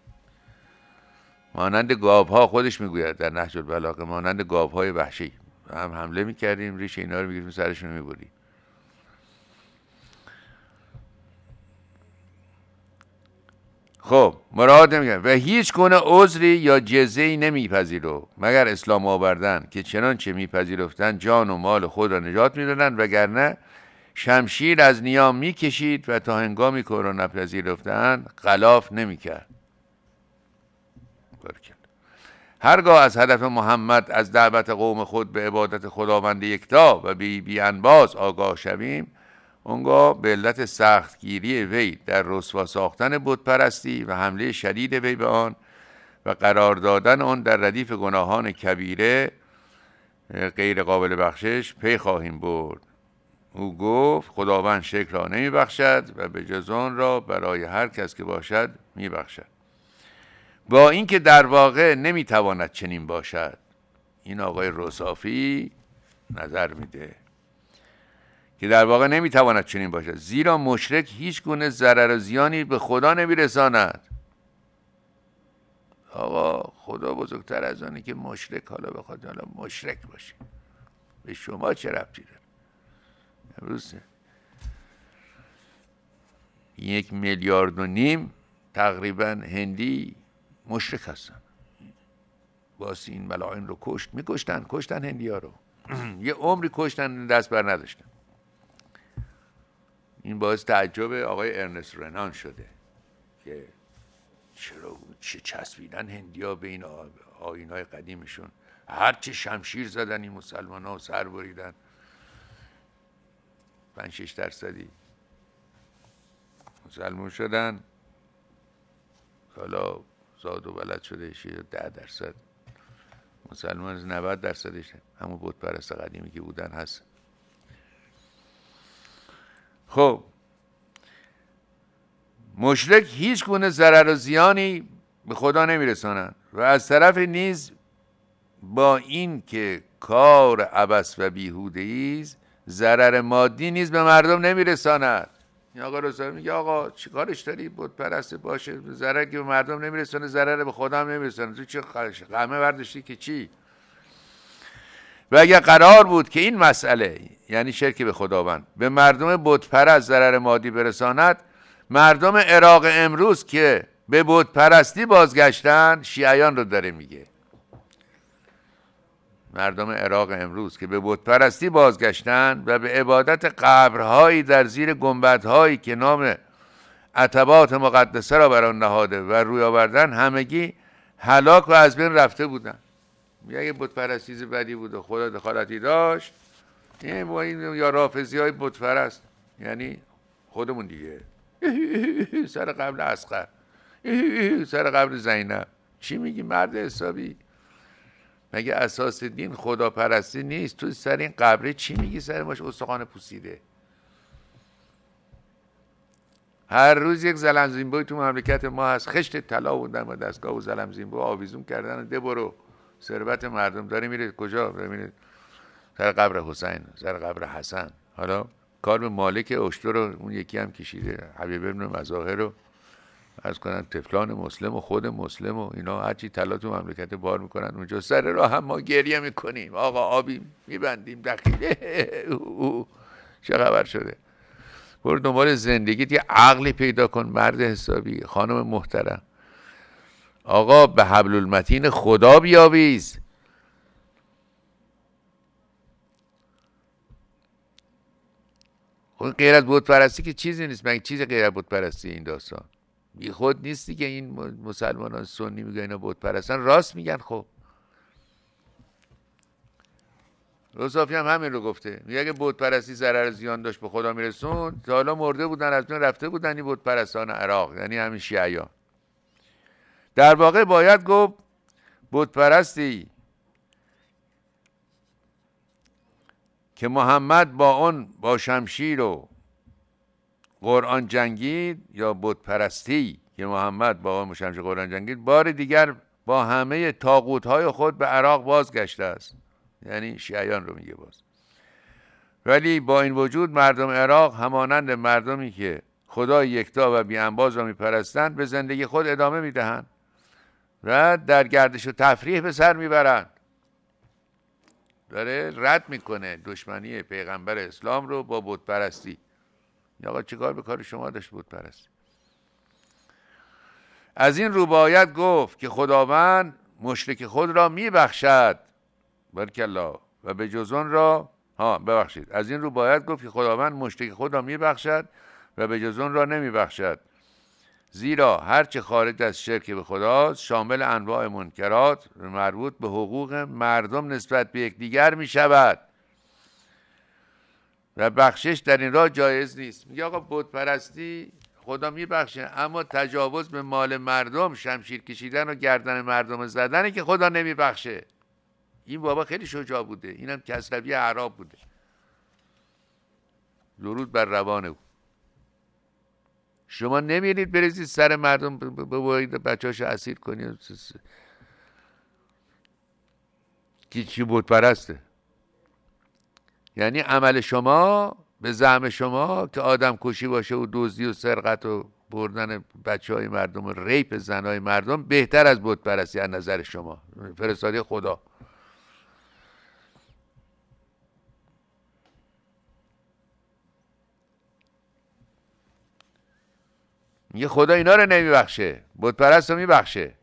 مانند ها خودش میگوید در نهج البلاغه مانند های وحشی هم حمله میکردیم ریش اینا رو میگیریم سرشون میبریم خب مراد نمیگن و هیچ گونه عذری یا جزه ای نمیپذیرو مگر اسلام آوردن که چنانچه میپذیرفتن جان و مال خود را نجات میدادند وگرنه شمشیر از نیام میکشید و تا هنگامی که او را نپذیرفتن غلاف نمیکرد هرگاه از هدف محمد از دعوت قوم خود به عبادت خداوند یکتا و بی بی انباز آگاه شویم اونگاه به علت سختگیری وی در رسوا ساختن پرستی و حمله شدید وی به آن و قرار دادن آن در ردیف گناهان کبیره غیر قابل بخشش پی خواهیم برد او گفت خداوند شکل را نمی بخشد و به جز آن را برای هر کس که باشد می بخشد با اینکه در واقع نمیتواند چنین باشد این آقای روسافی نظر میده که در واقع نمیتواند چنین باشد زیرا مشرک هیچ گونه ضرر و زیانی به خدا نمیرساند آقا خدا بزرگتر از آنی که مشرک حالا بخواد حالا مشرک باشه به شما چه ربطی داره امروز یک میلیارد و نیم تقریبا هندی مشرک هستن واسه این ملاعین رو کشت میکشتن کشتن ها رو [CLEARS THROAT] یه عمری کشتن دست بر نداشتن این باعث تعجب آقای ارنست رنان شده که چرا چه چسبیدن هندیا به این آین های قدیمشون هرچه شمشیر زدن این مسلمان ها سر بریدن پنج شش درصدی مسلمون شدن حالا زاد و ولد شده ده درصد مسلمان از 90 درصدش همون بود پرست قدیمی که بودن هست خب مشرک هیچ گونه ضرر و زیانی به خدا نمیرسانند و از طرف نیز با این که کار عبس و بیهوده است ضرر مادی نیز به مردم نمیرساند این آقا روزنامه میگه آقا چیکارش داری بود پرست باشه زرگی به مردم نمیرسونه ضرر به خودم نمیرسونه تو چه غمه برداشتی که چی و اگر قرار بود که این مسئله یعنی شرک به خداوند به مردم پرست ضرر مادی برساند مردم عراق امروز که به پرستی بازگشتن شیعیان رو داره میگه مردم عراق امروز که به بتپرستی بازگشتن و به عبادت قبرهایی در زیر گنبدهایی که نام عتبات مقدسه را بر آن نهاده و روی آوردن همگی هلاک و از بین رفته بودن یه بتپرستی بدی بود و خدا دخالتی داشت این با این یا رافضی های بتپرست یعنی خودمون دیگه [LAUGHS] سر قبل اسقر [LAUGHS] سر قبل زینب چی میگی مرد حسابی مگه اساس دین خداپرستی نیست تو سر این قبره چی میگی سر ماش استخوان پوسیده هر روز یک زلمزینبوی تو مملکت ما هست خشت طلا بودن و دستگاه و زیمبو آویزون کردن ده برو ثروت مردم داره میره کجا میره سر قبر حسین سر قبر حسن حالا کار به مالک اشتر رو اون یکی هم کشیده حبیب ابن مظاهر رو از کنن تفلان مسلم و خود مسلم و اینا هرچی طلا تو مملکت بار میکنن اونجا سر راه هم ما گریه میکنیم آقا آبی میبندیم دخیل [LAUGHS] چه خبر شده برو دنبال زندگیت یه عقلی پیدا کن مرد حسابی خانم محترم آقا به حبل المتین خدا بیاویز اون غیر از پرستی که چیزی نیست مگه چیز غیر از پرستی این داستان بی خود نیستی که این مسلمانان سنی میگن اینا بت پرستن راست میگن خب روزافی هم همین رو گفته میگه اگه بت پرستی ضرر زیان داشت به خدا میرسون تا حالا مرده بودن از رفته بودن این بت پرستان عراق یعنی همین شیعیان در واقع باید گفت بت که محمد با اون با شمشیر و قرآن جنگید یا بود پرستی که محمد با آقای مشمش قرآن جنگید بار دیگر با همه تاقوت های خود به عراق بازگشته است یعنی شیعیان رو میگه باز ولی با این وجود مردم عراق همانند مردمی که خدای یکتا و بیانباز را میپرستند به زندگی خود ادامه میدهند و در گردش و تفریح به سر میبرند داره رد میکنه دشمنی پیغمبر اسلام رو با پرستی. آقا چیکار به کار شما داشت بود پرست از این رو باید گفت که خداوند مشرک خود را میبخشد بخشد الله و به جزون را ها ببخشید از این رو باید گفت که خداوند مشرک خود را میبخشد و به جزون را نمیبخشد زیرا هرچه خارج از شرک به خداست شامل انواع منکرات مربوط به حقوق مردم نسبت به یکدیگر می شود و بخشش در این راه جایز نیست میگه آقا بود پرستی خدا میبخشه اما تجاوز به مال مردم شمشیر کشیدن و گردن مردم زدنه که خدا نمیبخشه این بابا خیلی شجاع بوده اینم کسروی عرب بوده درود بر روان او شما نمیرید بریزید سر مردم ببرید بچه‌هاشو اسیر کنید کی کی بود پرسته یعنی عمل شما به زعم شما که آدم کشی باشه و دزدی و سرقت و بردن بچه های مردم و ریپ زنهای مردم بهتر از بود پرستی از نظر شما فرستاده خدا یه خدا اینا رو نمیبخشه بت پرست رو میبخشه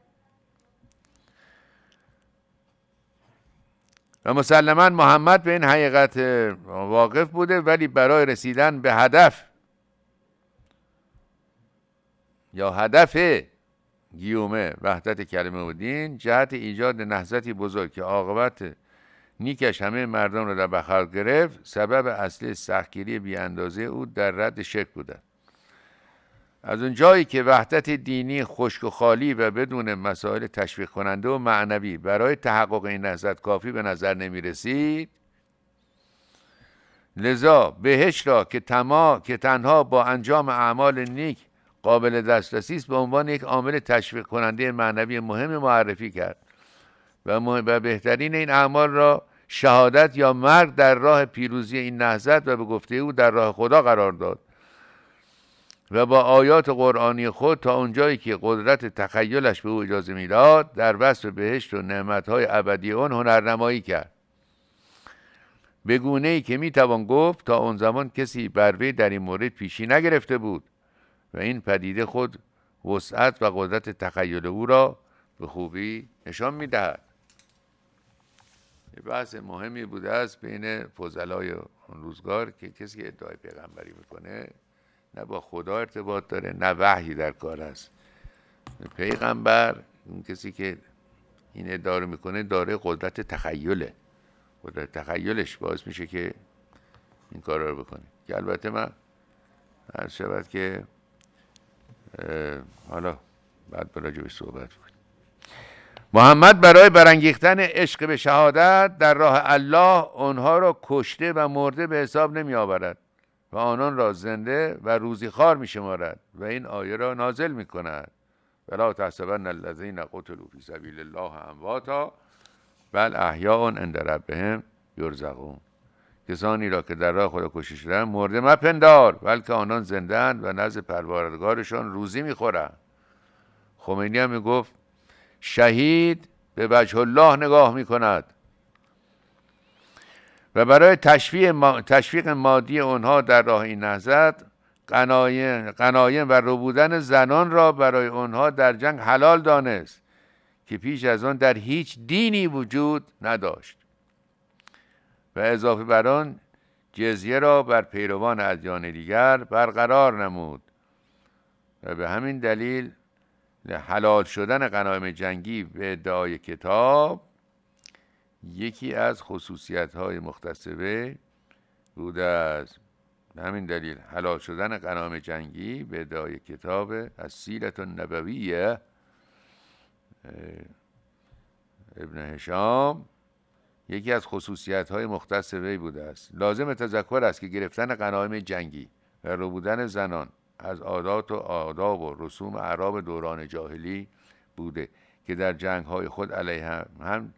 و مسلما محمد به این حقیقت واقف بوده ولی برای رسیدن به هدف یا هدف گیومه وحدت کلمه و دین جهت ایجاد نهضتی بزرگ که عاقبت نیکش همه مردم را در بخار گرفت سبب اصلی سختگیری بی او در رد شک بودند از اون جایی که وحدت دینی خشک و خالی و بدون مسائل تشویق کننده و معنوی برای تحقق این نهضت کافی به نظر نمی رسید لذا بهش را که تما که تنها با انجام اعمال نیک قابل دسترسی است به عنوان یک عامل تشویق کننده معنوی مهم معرفی کرد و, بهترین این اعمال را شهادت یا مرگ در راه پیروزی این نهضت و به گفته او در راه خدا قرار داد و با آیات قرآنی خود تا اونجایی که قدرت تخیلش به او اجازه میداد در وصف بهشت و نعمتهای ابدی اون هنرنمایی کرد به گونه ای که میتوان گفت تا اون زمان کسی بر وی در این مورد پیشی نگرفته بود و این پدیده خود وسعت و قدرت تخیل او را به خوبی نشان میدهد یه بحث مهمی بوده است بین فضلای اون روزگار که کسی ادعای پیغمبری میکنه نه با خدا ارتباط داره نه وحی در کار است پیغمبر این کسی که این رو میکنه داره قدرت تخیله قدرت تخیلش باعث میشه که این کار رو بکنه که البته من هر شود که حالا بعد به صحبت بود محمد برای برانگیختن عشق به شهادت در راه الله آنها را کشته و مرده به حساب نمیآورد. و آنان را زنده و خار می شمارد و این آیه را نازل می کند ولا تحسبن الذین قتلوا فی سبیل الله امواتا بل احیاء عند ربهم یرزقون کسانی را که در راه خدا کشش مورد مرده مپندار بلکه آنان زندهاند و نزد پروردگارشان روزی میخورن خمینی هم میگفت شهید به وجه الله نگاه میکند و برای تشویق, مادی آنها در راه این نهضت قنایم و ربودن زنان را برای آنها در جنگ حلال دانست که پیش از آن در هیچ دینی وجود نداشت و اضافه بر آن جزیه را بر پیروان ادیان دیگر برقرار نمود و به همین دلیل حلال شدن قنایم جنگی به ادعای کتاب یکی از خصوصیت های مختص بوده بود از همین دلیل حلال شدن قنام جنگی به دای کتاب از سیلت ابن هشام یکی از خصوصیت های مختص وی بوده است لازم تذکر است که گرفتن قنایم جنگی و رو بودن زنان از عادات و آداب و رسوم عرب دوران جاهلی بوده که در جنگ های خود علیه هم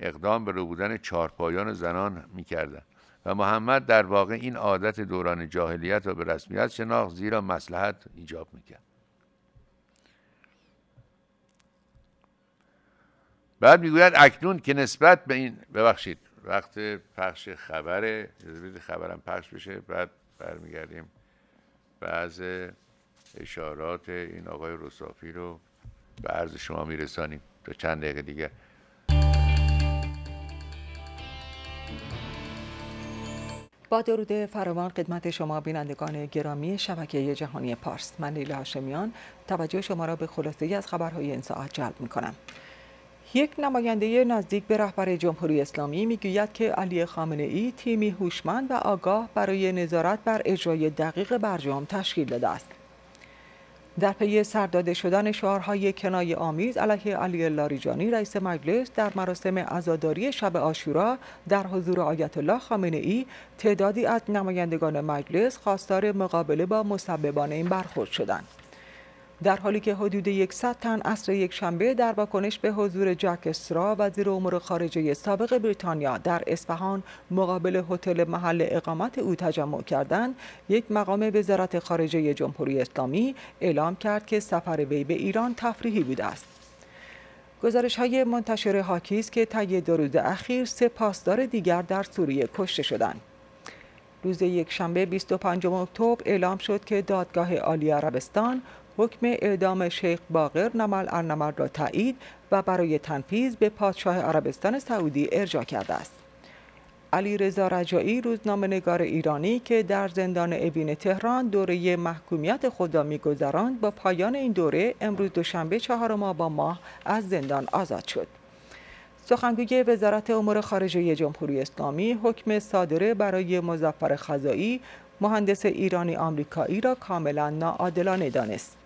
اقدام به روبودن چارپایان زنان میکردند و محمد در واقع این عادت دوران جاهلیت را به رسمیت شناخت زیرا مسلحت ایجاب میکرد بعد میگوید اکنون که نسبت به این ببخشید وقت پخش خبره خبرم پخش بشه بعد برمیگردیم بعض اشارات این آقای رسافی رو به عرض شما میرسانیم تا چند دقیقه دیگه با درود فراوان خدمت شما بینندگان گرامی شبکه جهانی پارس من لیلا هاشمیان توجه شما را به خلاصه از خبرهای این ساعت جلب می کنم یک نماینده نزدیک به رهبر جمهوری اسلامی می گوید که علی خامنه ای تیمی هوشمند و آگاه برای نظارت بر اجرای دقیق برجام تشکیل داده است در پی سرداده شدن شعارهای کنایه آمیز علیه علی لاریجانی رئیس مجلس در مراسم عزاداری شب آشورا در حضور آیت الله خامنه ای تعدادی از نمایندگان مجلس خواستار مقابله با مسببان این برخورد شدند در حالی که حدود 100 تن اصر یک شنبه در واکنش به حضور جک استرا وزیر امور خارجه سابق بریتانیا در اصفهان مقابل هتل محل اقامت او تجمع کردند یک مقام وزارت خارجه جمهوری اسلامی اعلام کرد که سفر وی به ایران تفریحی بوده است گزارش های منتشر حاکی است که طی دو روز اخیر سه پاسدار دیگر در سوریه کشته شدند روز یک شنبه 25 اکتبر اعلام شد که دادگاه عالی عربستان حکم اعدام شیخ باقر نمل ارنمر را تایید و برای تنفیذ به پادشاه عربستان سعودی ارجا کرده است. علی رضا رجایی روزنامه نگار ایرانی که در زندان اوین تهران دوره محکومیت خود را میگذراند با پایان این دوره امروز دوشنبه چهارم با ماه از زندان آزاد شد. سخنگوی وزارت امور خارجه جمهوری اسلامی حکم صادره برای مزفر خزایی مهندس ایرانی آمریکایی را کاملا ناعادلانه دانست.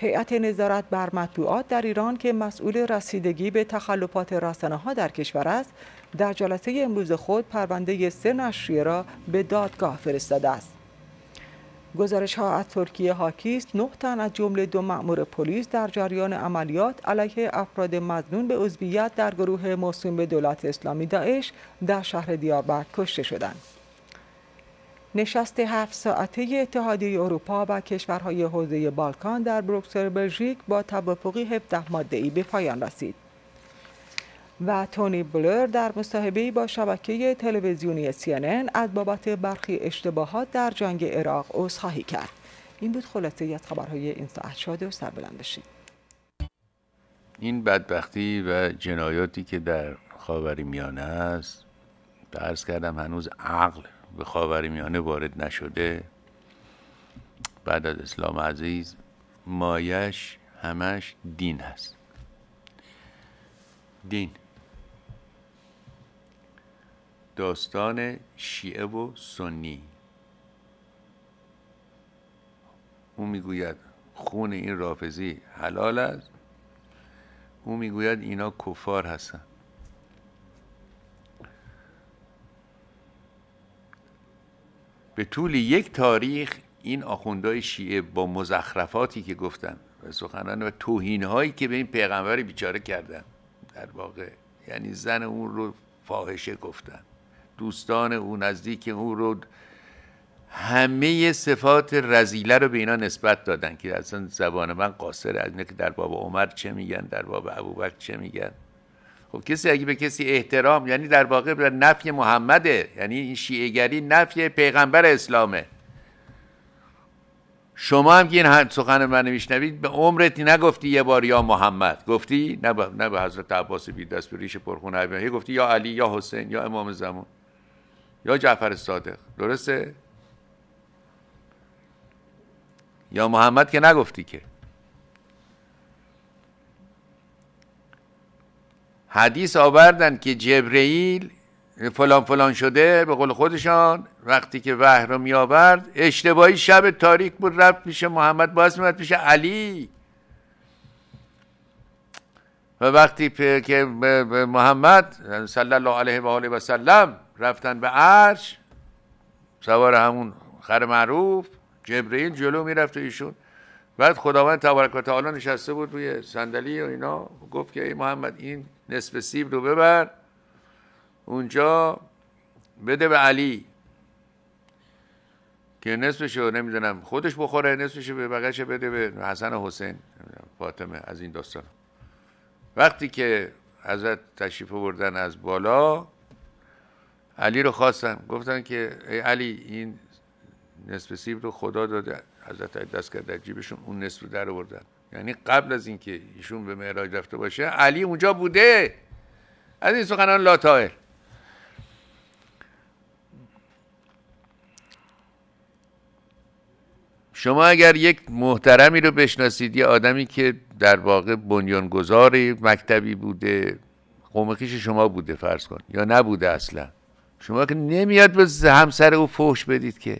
هیئت نظارت بر مطبوعات در ایران که مسئول رسیدگی به تخلفات رسانه ها در کشور است در جلسه امروز خود پرونده سه نشریه را به دادگاه فرستاده است گزارش ها از ترکیه هاکیست نه تن از جمله دو مأمور پلیس در جریان عملیات علیه افراد مزنون به عضویت در گروه موسوم به دولت اسلامی داعش در شهر دیاربکر کشته شدند نشست هفت ساعته اتحادیه اروپا و کشورهای حوزه بالکان در بروکسل بلژیک با توافقی 17 ماده ای به پایان رسید. و تونی بلر در مصاحبه با شبکه تلویزیونی CNN از بابت برخی اشتباهات در جنگ عراق عذرخواهی کرد. این بود خلاصه از خبرهای این ساعت شاده و سربلند بشید. این بدبختی و جنایاتی که در خاورمیانه میانه است، درس کردم هنوز عقل به میانه وارد نشده بعد از اسلام عزیز مایش همش دین هست دین داستان شیعه و سنی او میگوید خون این رافزی حلال است او میگوید اینا کفار هستند به طول یک تاریخ این آخوندهای شیعه با مزخرفاتی که گفتن و سخنان و توهینهایی که به این پیغمبر بیچاره کردن در واقع یعنی زن اون رو فاحشه گفتن دوستان او نزدیک او رو همه صفات رزیله رو به اینا نسبت دادن که اصلا زبان من قاصر از اینه که در باب عمر چه میگن در باب ابوبکر چه میگن خب کسی اگه به کسی احترام یعنی در واقع به نفی محمده یعنی این شیعهگری نفی پیغمبر اسلامه شما هم که این سخن منو میشنوید به عمرت نگفتی یه بار یا محمد گفتی نه به, نه به حضرت عباس بی دست به پرخون گفتی یا علی یا حسین یا امام زمان یا جعفر صادق درسته یا محمد که نگفتی که حدیث آوردن که جبرئیل فلان فلان شده به قول خودشان وقتی که وحی رو می آورد اشتباهی شب تاریک بود رفت میشه محمد باز میاد پیش علی و وقتی که محمد صلی الله علیه و آله و سلم رفتن به عرش سوار همون خر معروف جبرئیل جلو میرفت و ایشون بعد خداوند تبارک و تعالی نشسته بود روی صندلی و اینا گفت که ای محمد این نصف سیب رو ببر اونجا بده به علی که نصفشو نمیدونم خودش بخوره نصفشو به بقیش بده به حسن حسین فاطمه از این داستان وقتی که حضرت تشریف بردن از بالا علی رو خواستن گفتن که ای علی این نصف سیب رو خدا داده حضرت دست کرد در جیبشون اون نصف رو در آوردن یعنی قبل از اینکه ایشون به معراج رفته باشه علی اونجا بوده از این سخنان لاتائل شما اگر یک محترمی رو بشناسید یه آدمی که در واقع بنیانگذار مکتبی بوده قوم شما بوده فرض کن یا نبوده اصلا شما که نمیاد به همسر او فحش بدید که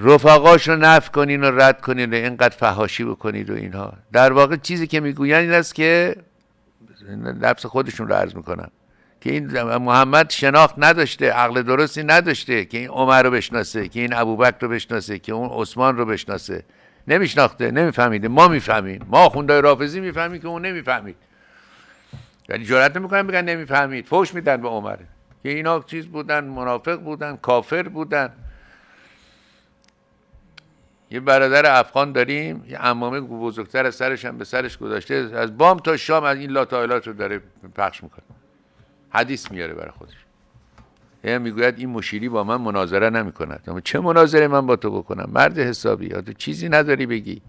رفقاش رو نف کنین و رد کنین و اینقدر فهاشی بکنید و اینها در واقع چیزی که میگوین این است که لبس خودشون رو عرض میکنم که این محمد شناخت نداشته عقل درستی نداشته که این عمر رو بشناسه که این ابوبکر رو بشناسه که اون عثمان رو بشناسه نمیشناخته نمیفهمیده ما میفهمیم ما خوندای رافضی میفهمیم که اون نمیفهمید ولی یعنی جرات نمیکنن بگن نمیفهمید فوش میدن به عمر که اینا چیز بودن منافق بودن کافر بودن یه برادر افغان داریم یه امامه بزرگتر از سرش هم به سرش گذاشته از بام تا شام از این لاتایلات رو داره پخش میکنه حدیث میاره برای خودش یه میگوید این مشیری با من مناظره نمی کند یعنی چه مناظره من با تو بکنم مرد حسابی یا تو چیزی نداری بگی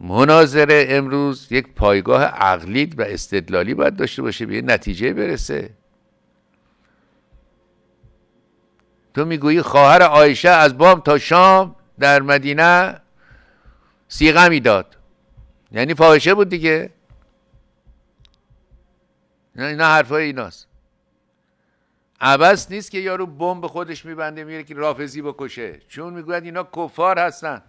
مناظره امروز یک پایگاه عقلی و استدلالی باید داشته باشه به یه نتیجه برسه تو میگویی خواهر عایشه از بام تا شام در مدینه سیغه میداد یعنی فاحشه بود دیگه اینا حرفای ایناست عوض نیست که یارو بمب خودش میبنده میره که رافزی بکشه چون میگوید اینا کفار هستن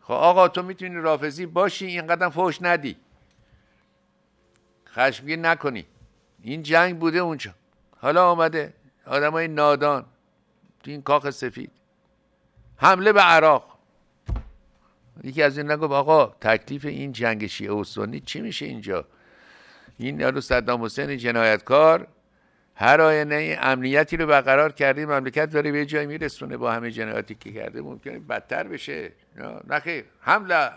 خب آقا تو میتونی رافزی باشی اینقدر فوش ندی خشمگین نکنی این جنگ بوده اونجا حالا آمده های نادان تو این کاخ سفید حمله به عراق یکی از این نگفت آقا تکلیف این جنگ شیعه و سنی چی میشه اینجا این یارو صدام حسین جنایتکار هر آینه امنیتی رو برقرار کردیم مملکت داره به جای میرسونه با همه جنایتی که کرده ممکنه بدتر بشه نخیر حمله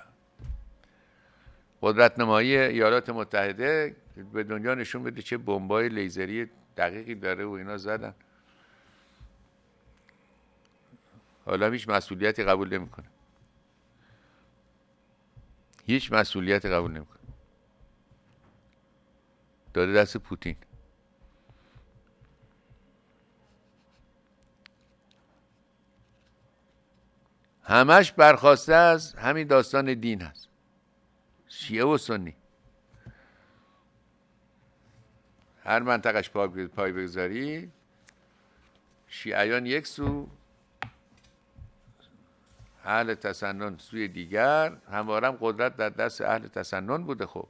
قدرت نمایی ایالات متحده به دنیا نشون بده چه بمبای لیزری دقیقی داره و اینا زدن حالا هیچ مسئولیتی قبول نمیکنه هیچ مسئولیتی قبول نمیکنه داده دست پوتین همش برخواسته از همین داستان دین هست شیعه و سنی هر منطقش پای بگذاری شیعیان یک سو اهل تسنن سوی دیگر هموارم قدرت در دست اهل تسنن بوده خب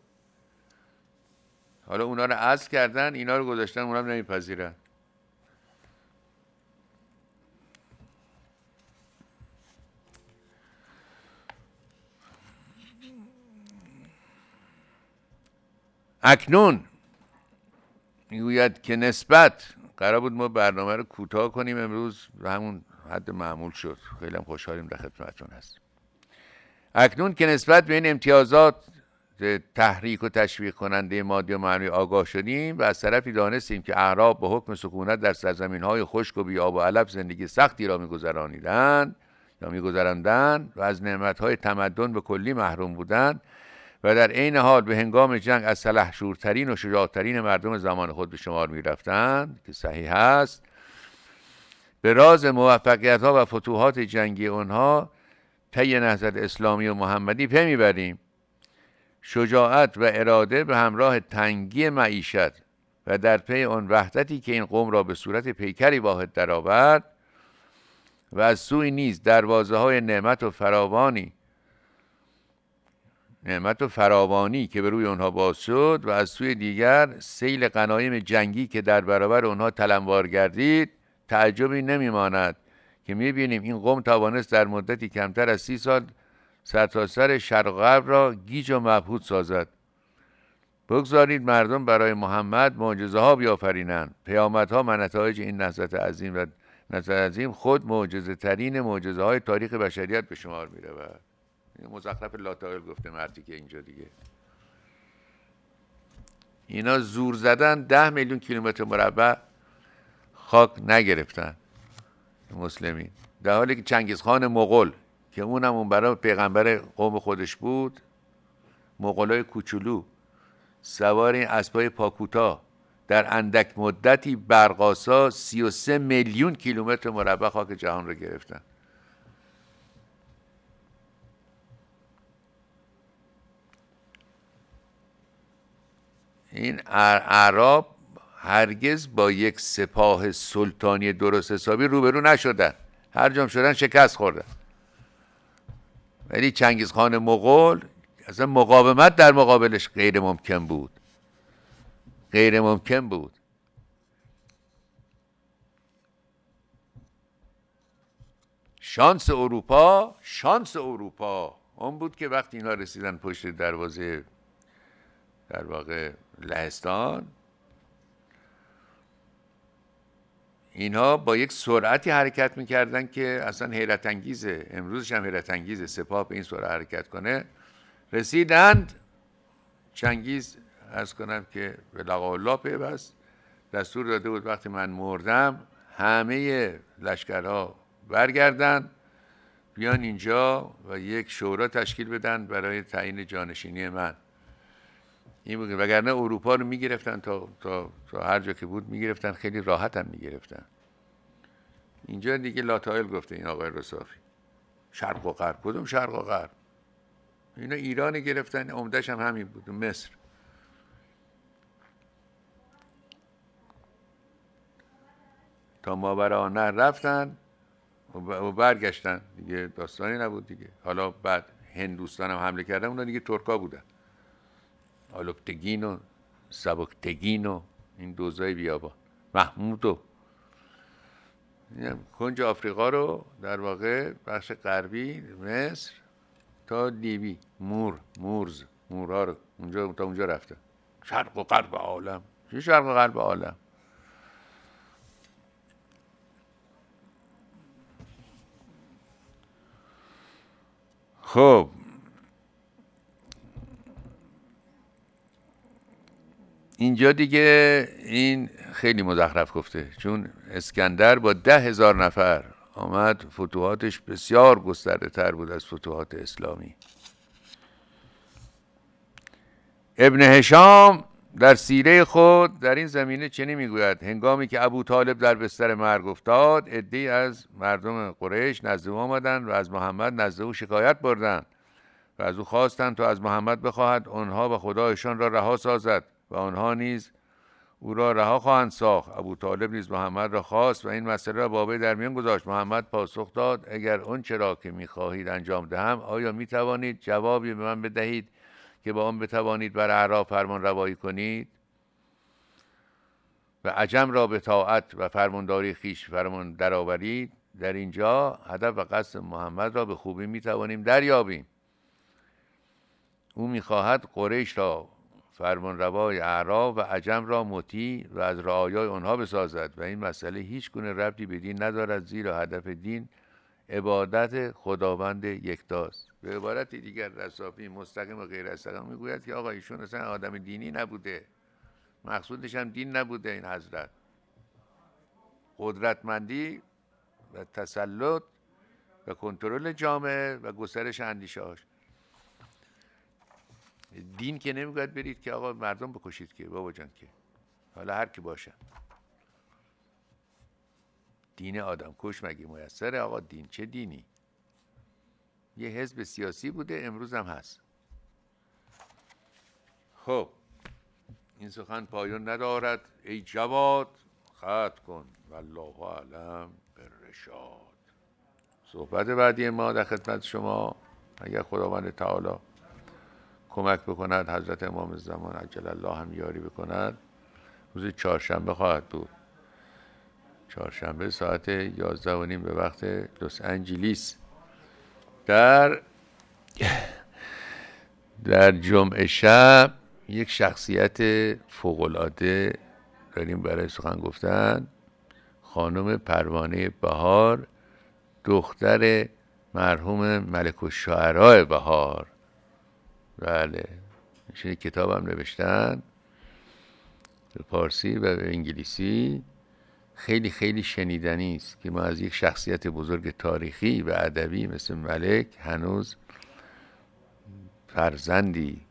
حالا اونا رو عزل کردن اینا رو گذاشتن اونا نمیپذیرن اکنون میگوید که نسبت قرار بود ما برنامه رو کوتاه کنیم امروز همون حد معمول شد خیلی هم خوشحالیم در خدمتتون هستیم اکنون که نسبت به این امتیازات تحریک و تشویق کننده مادی و معنوی آگاه شدیم و از طرفی دانستیم که اعراب به حکم سکونت در سرزمین های خشک و بیاب و علف زندگی سختی را میگذرانیدند یا میگذراندند و از نعمت های تمدن به کلی محروم بودند و در عین حال به هنگام جنگ از سلحشورترین و شجاعترین مردم زمان خود به شمار می رفتند که صحیح است به راز موفقیت ها و فتوحات جنگی آنها طی نهضت اسلامی و محمدی پی میبریم شجاعت و اراده به همراه تنگی معیشت و در پی آن وحدتی که این قوم را به صورت پیکری واحد درآورد و از سوی نیز دروازه های نعمت و فراوانی نعمت و فراوانی که به روی آنها باز شد و از سوی دیگر سیل قنایم جنگی که در برابر آنها تلموار گردید تعجبی نمیماند که میبینیم این قوم توانست در مدتی کمتر از سی سال سرتاسر سر شرق غرب را گیج و مبهوت سازد بگذارید مردم برای محمد معجزه ها بیافرینند پیامدها ها نتایج این نهضت عظیم و نهضت عظیم خود معجزه ترین معجزه های تاریخ بشریت به شمار میرود مزخرف لاتایل گفته مرتی که اینجا دیگه اینا زور زدن ده میلیون کیلومتر مربع خاک نگرفتن مسلمین در حالی که چنگیز خان مغول که اونم اون برای پیغمبر قوم خودش بود مغولای کوچولو سوار این اسبای پاکوتا در اندک مدتی برقاسا 33 میلیون کیلومتر مربع خاک جهان رو گرفتن این اعراب هرگز با یک سپاه سلطانی درست حسابی روبرو نشدن هر جام شدن شکست خوردن ولی چنگیز خان مغول اصلا مقاومت در مقابلش غیر ممکن بود غیر ممکن بود شانس اروپا شانس اروپا اون بود که وقتی اینا رسیدن پشت دروازه در واقع لهستان اینها با یک سرعتی حرکت میکردن که اصلا حیرت انگیزه امروزش هم حیرت انگیزه سپاه به این سرعت حرکت کنه رسیدند چنگیز از کنم که به لقا الله پیوست دستور داده بود وقتی من مردم همه لشکرها برگردن بیان اینجا و یک شورا تشکیل بدن برای تعیین جانشینی من این بود وگرنه اروپا رو میگرفتن تا, تا, تا هر جا که بود میگرفتن خیلی راحت هم میگرفتن اینجا دیگه لاتایل گفته این آقای رسافی شرق و غرب کدوم شرق و غرب اینا ایران گرفتن عمدهش هم همین بود مصر تا مابرا نه رفتن و برگشتن دیگه داستانی نبود دیگه حالا بعد هندوستان هم حمله کردن اونا دیگه ترکا بودن آلوبتگین و سبکتگین و این دوزای بیابان محمود و کنج آفریقا رو در واقع بخش غربی مصر تا دیبی، مور مورز مورا اونجا تا اونجا رفته شرق و غرب عالم چه شرق و غرب عالم خب اینجا دیگه این خیلی مزخرف گفته چون اسکندر با ده هزار نفر آمد فتوحاتش بسیار گسترده تر بود از فتوحات اسلامی ابن هشام در سیره خود در این زمینه چنین میگوید هنگامی که ابو طالب در بستر مرگ افتاد عدی از مردم قریش نزد او آمدند و از محمد نزد او شکایت بردند و از او خواستند تا از محمد بخواهد آنها و خدایشان را رها سازد و آنها نیز او را رها خواهند ساخت ابو طالب نیز محمد را خواست و این مسئله را با در میان گذاشت محمد پاسخ داد اگر اون چرا که میخواهید انجام دهم آیا میتوانید جوابی به من بدهید که با آن بتوانید بر اعراب فرمان روایی کنید و عجم را به طاعت و فرمانداری خیش فرمان درآورید در اینجا هدف و قصد محمد را به خوبی میتوانیم دریابیم او میخواهد قریش را فرمان روای اعراب و عجم را مطیع و از رعایای آنها بسازد و این مسئله هیچ گونه ربطی به دین ندارد زیرا هدف دین عبادت خداوند یکتاست به عبارت دیگر رسافی مستقیم و غیر استقیم میگوید که آقا ایشون اصلا آدم دینی نبوده مقصودش هم دین نبوده این حضرت قدرتمندی و تسلط و کنترل جامعه و گسترش اندیشهاش دین که نمیگوید برید که آقا مردم بکشید که بابا جان که حالا هر کی باشه دین آدم کش مگه میسره آقا دین چه دینی یه حزب سیاسی بوده امروز هم هست خب این سخن پایان ندارد ای جواد خط کن والله اعلم رشاد صحبت بعدی ما در خدمت شما اگر خداوند تعالی کمک بکند حضرت امام زمان عجل الله هم یاری بکند روز چهارشنبه خواهد بود چهارشنبه ساعت یازده و نیم به وقت لس آنجلس. در در جمعه شب یک شخصیت العاده داریم برای سخن گفتن خانم پروانه بهار دختر مرحوم ملک و شعرهای بهار بله کتاب کتابم نوشتن به پارسی و به انگلیسی خیلی خیلی شنیدنی است که ما از یک شخصیت بزرگ تاریخی و ادبی مثل ملک هنوز فرزندی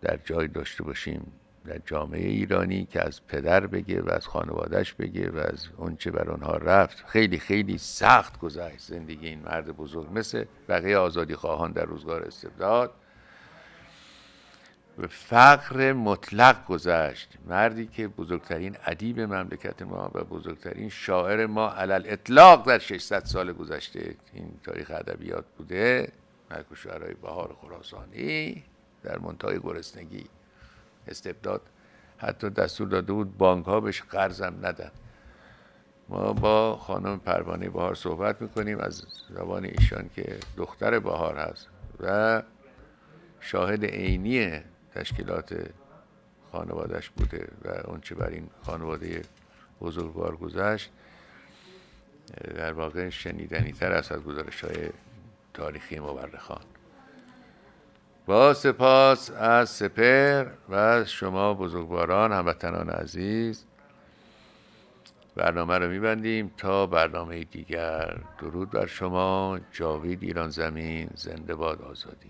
در جای داشته باشیم در جامعه ایرانی که از پدر بگه و از خانوادهش بگه و از اونچه بر آنها رفت خیلی خیلی سخت گذشت زندگی این مرد بزرگ مثل بقیه آزادی خواهان در روزگار استبداد به فقر مطلق گذشت مردی که بزرگترین ادیب مملکت ما و بزرگترین شاعر ما علل اطلاق در 600 سال گذشته این تاریخ ادبیات بوده مرکو شعرهای بهار خراسانی در منتهای گرسنگی استبداد حتی دستور داده بود بانک ها بهش قرضم ندن ما با خانم پروانه بهار صحبت میکنیم از زبان ایشان که دختر بهار هست و شاهد عینیه، تشکیلات خانوادش بوده و چه بر این خانواده بزرگوار گذشت در واقع شنیدنی تر است از گزارش های تاریخی مورخان با سپاس از سپر و شما بزرگواران هموطنان عزیز برنامه رو میبندیم تا برنامه دیگر درود بر شما جاوید ایران زمین زنده باد آزادی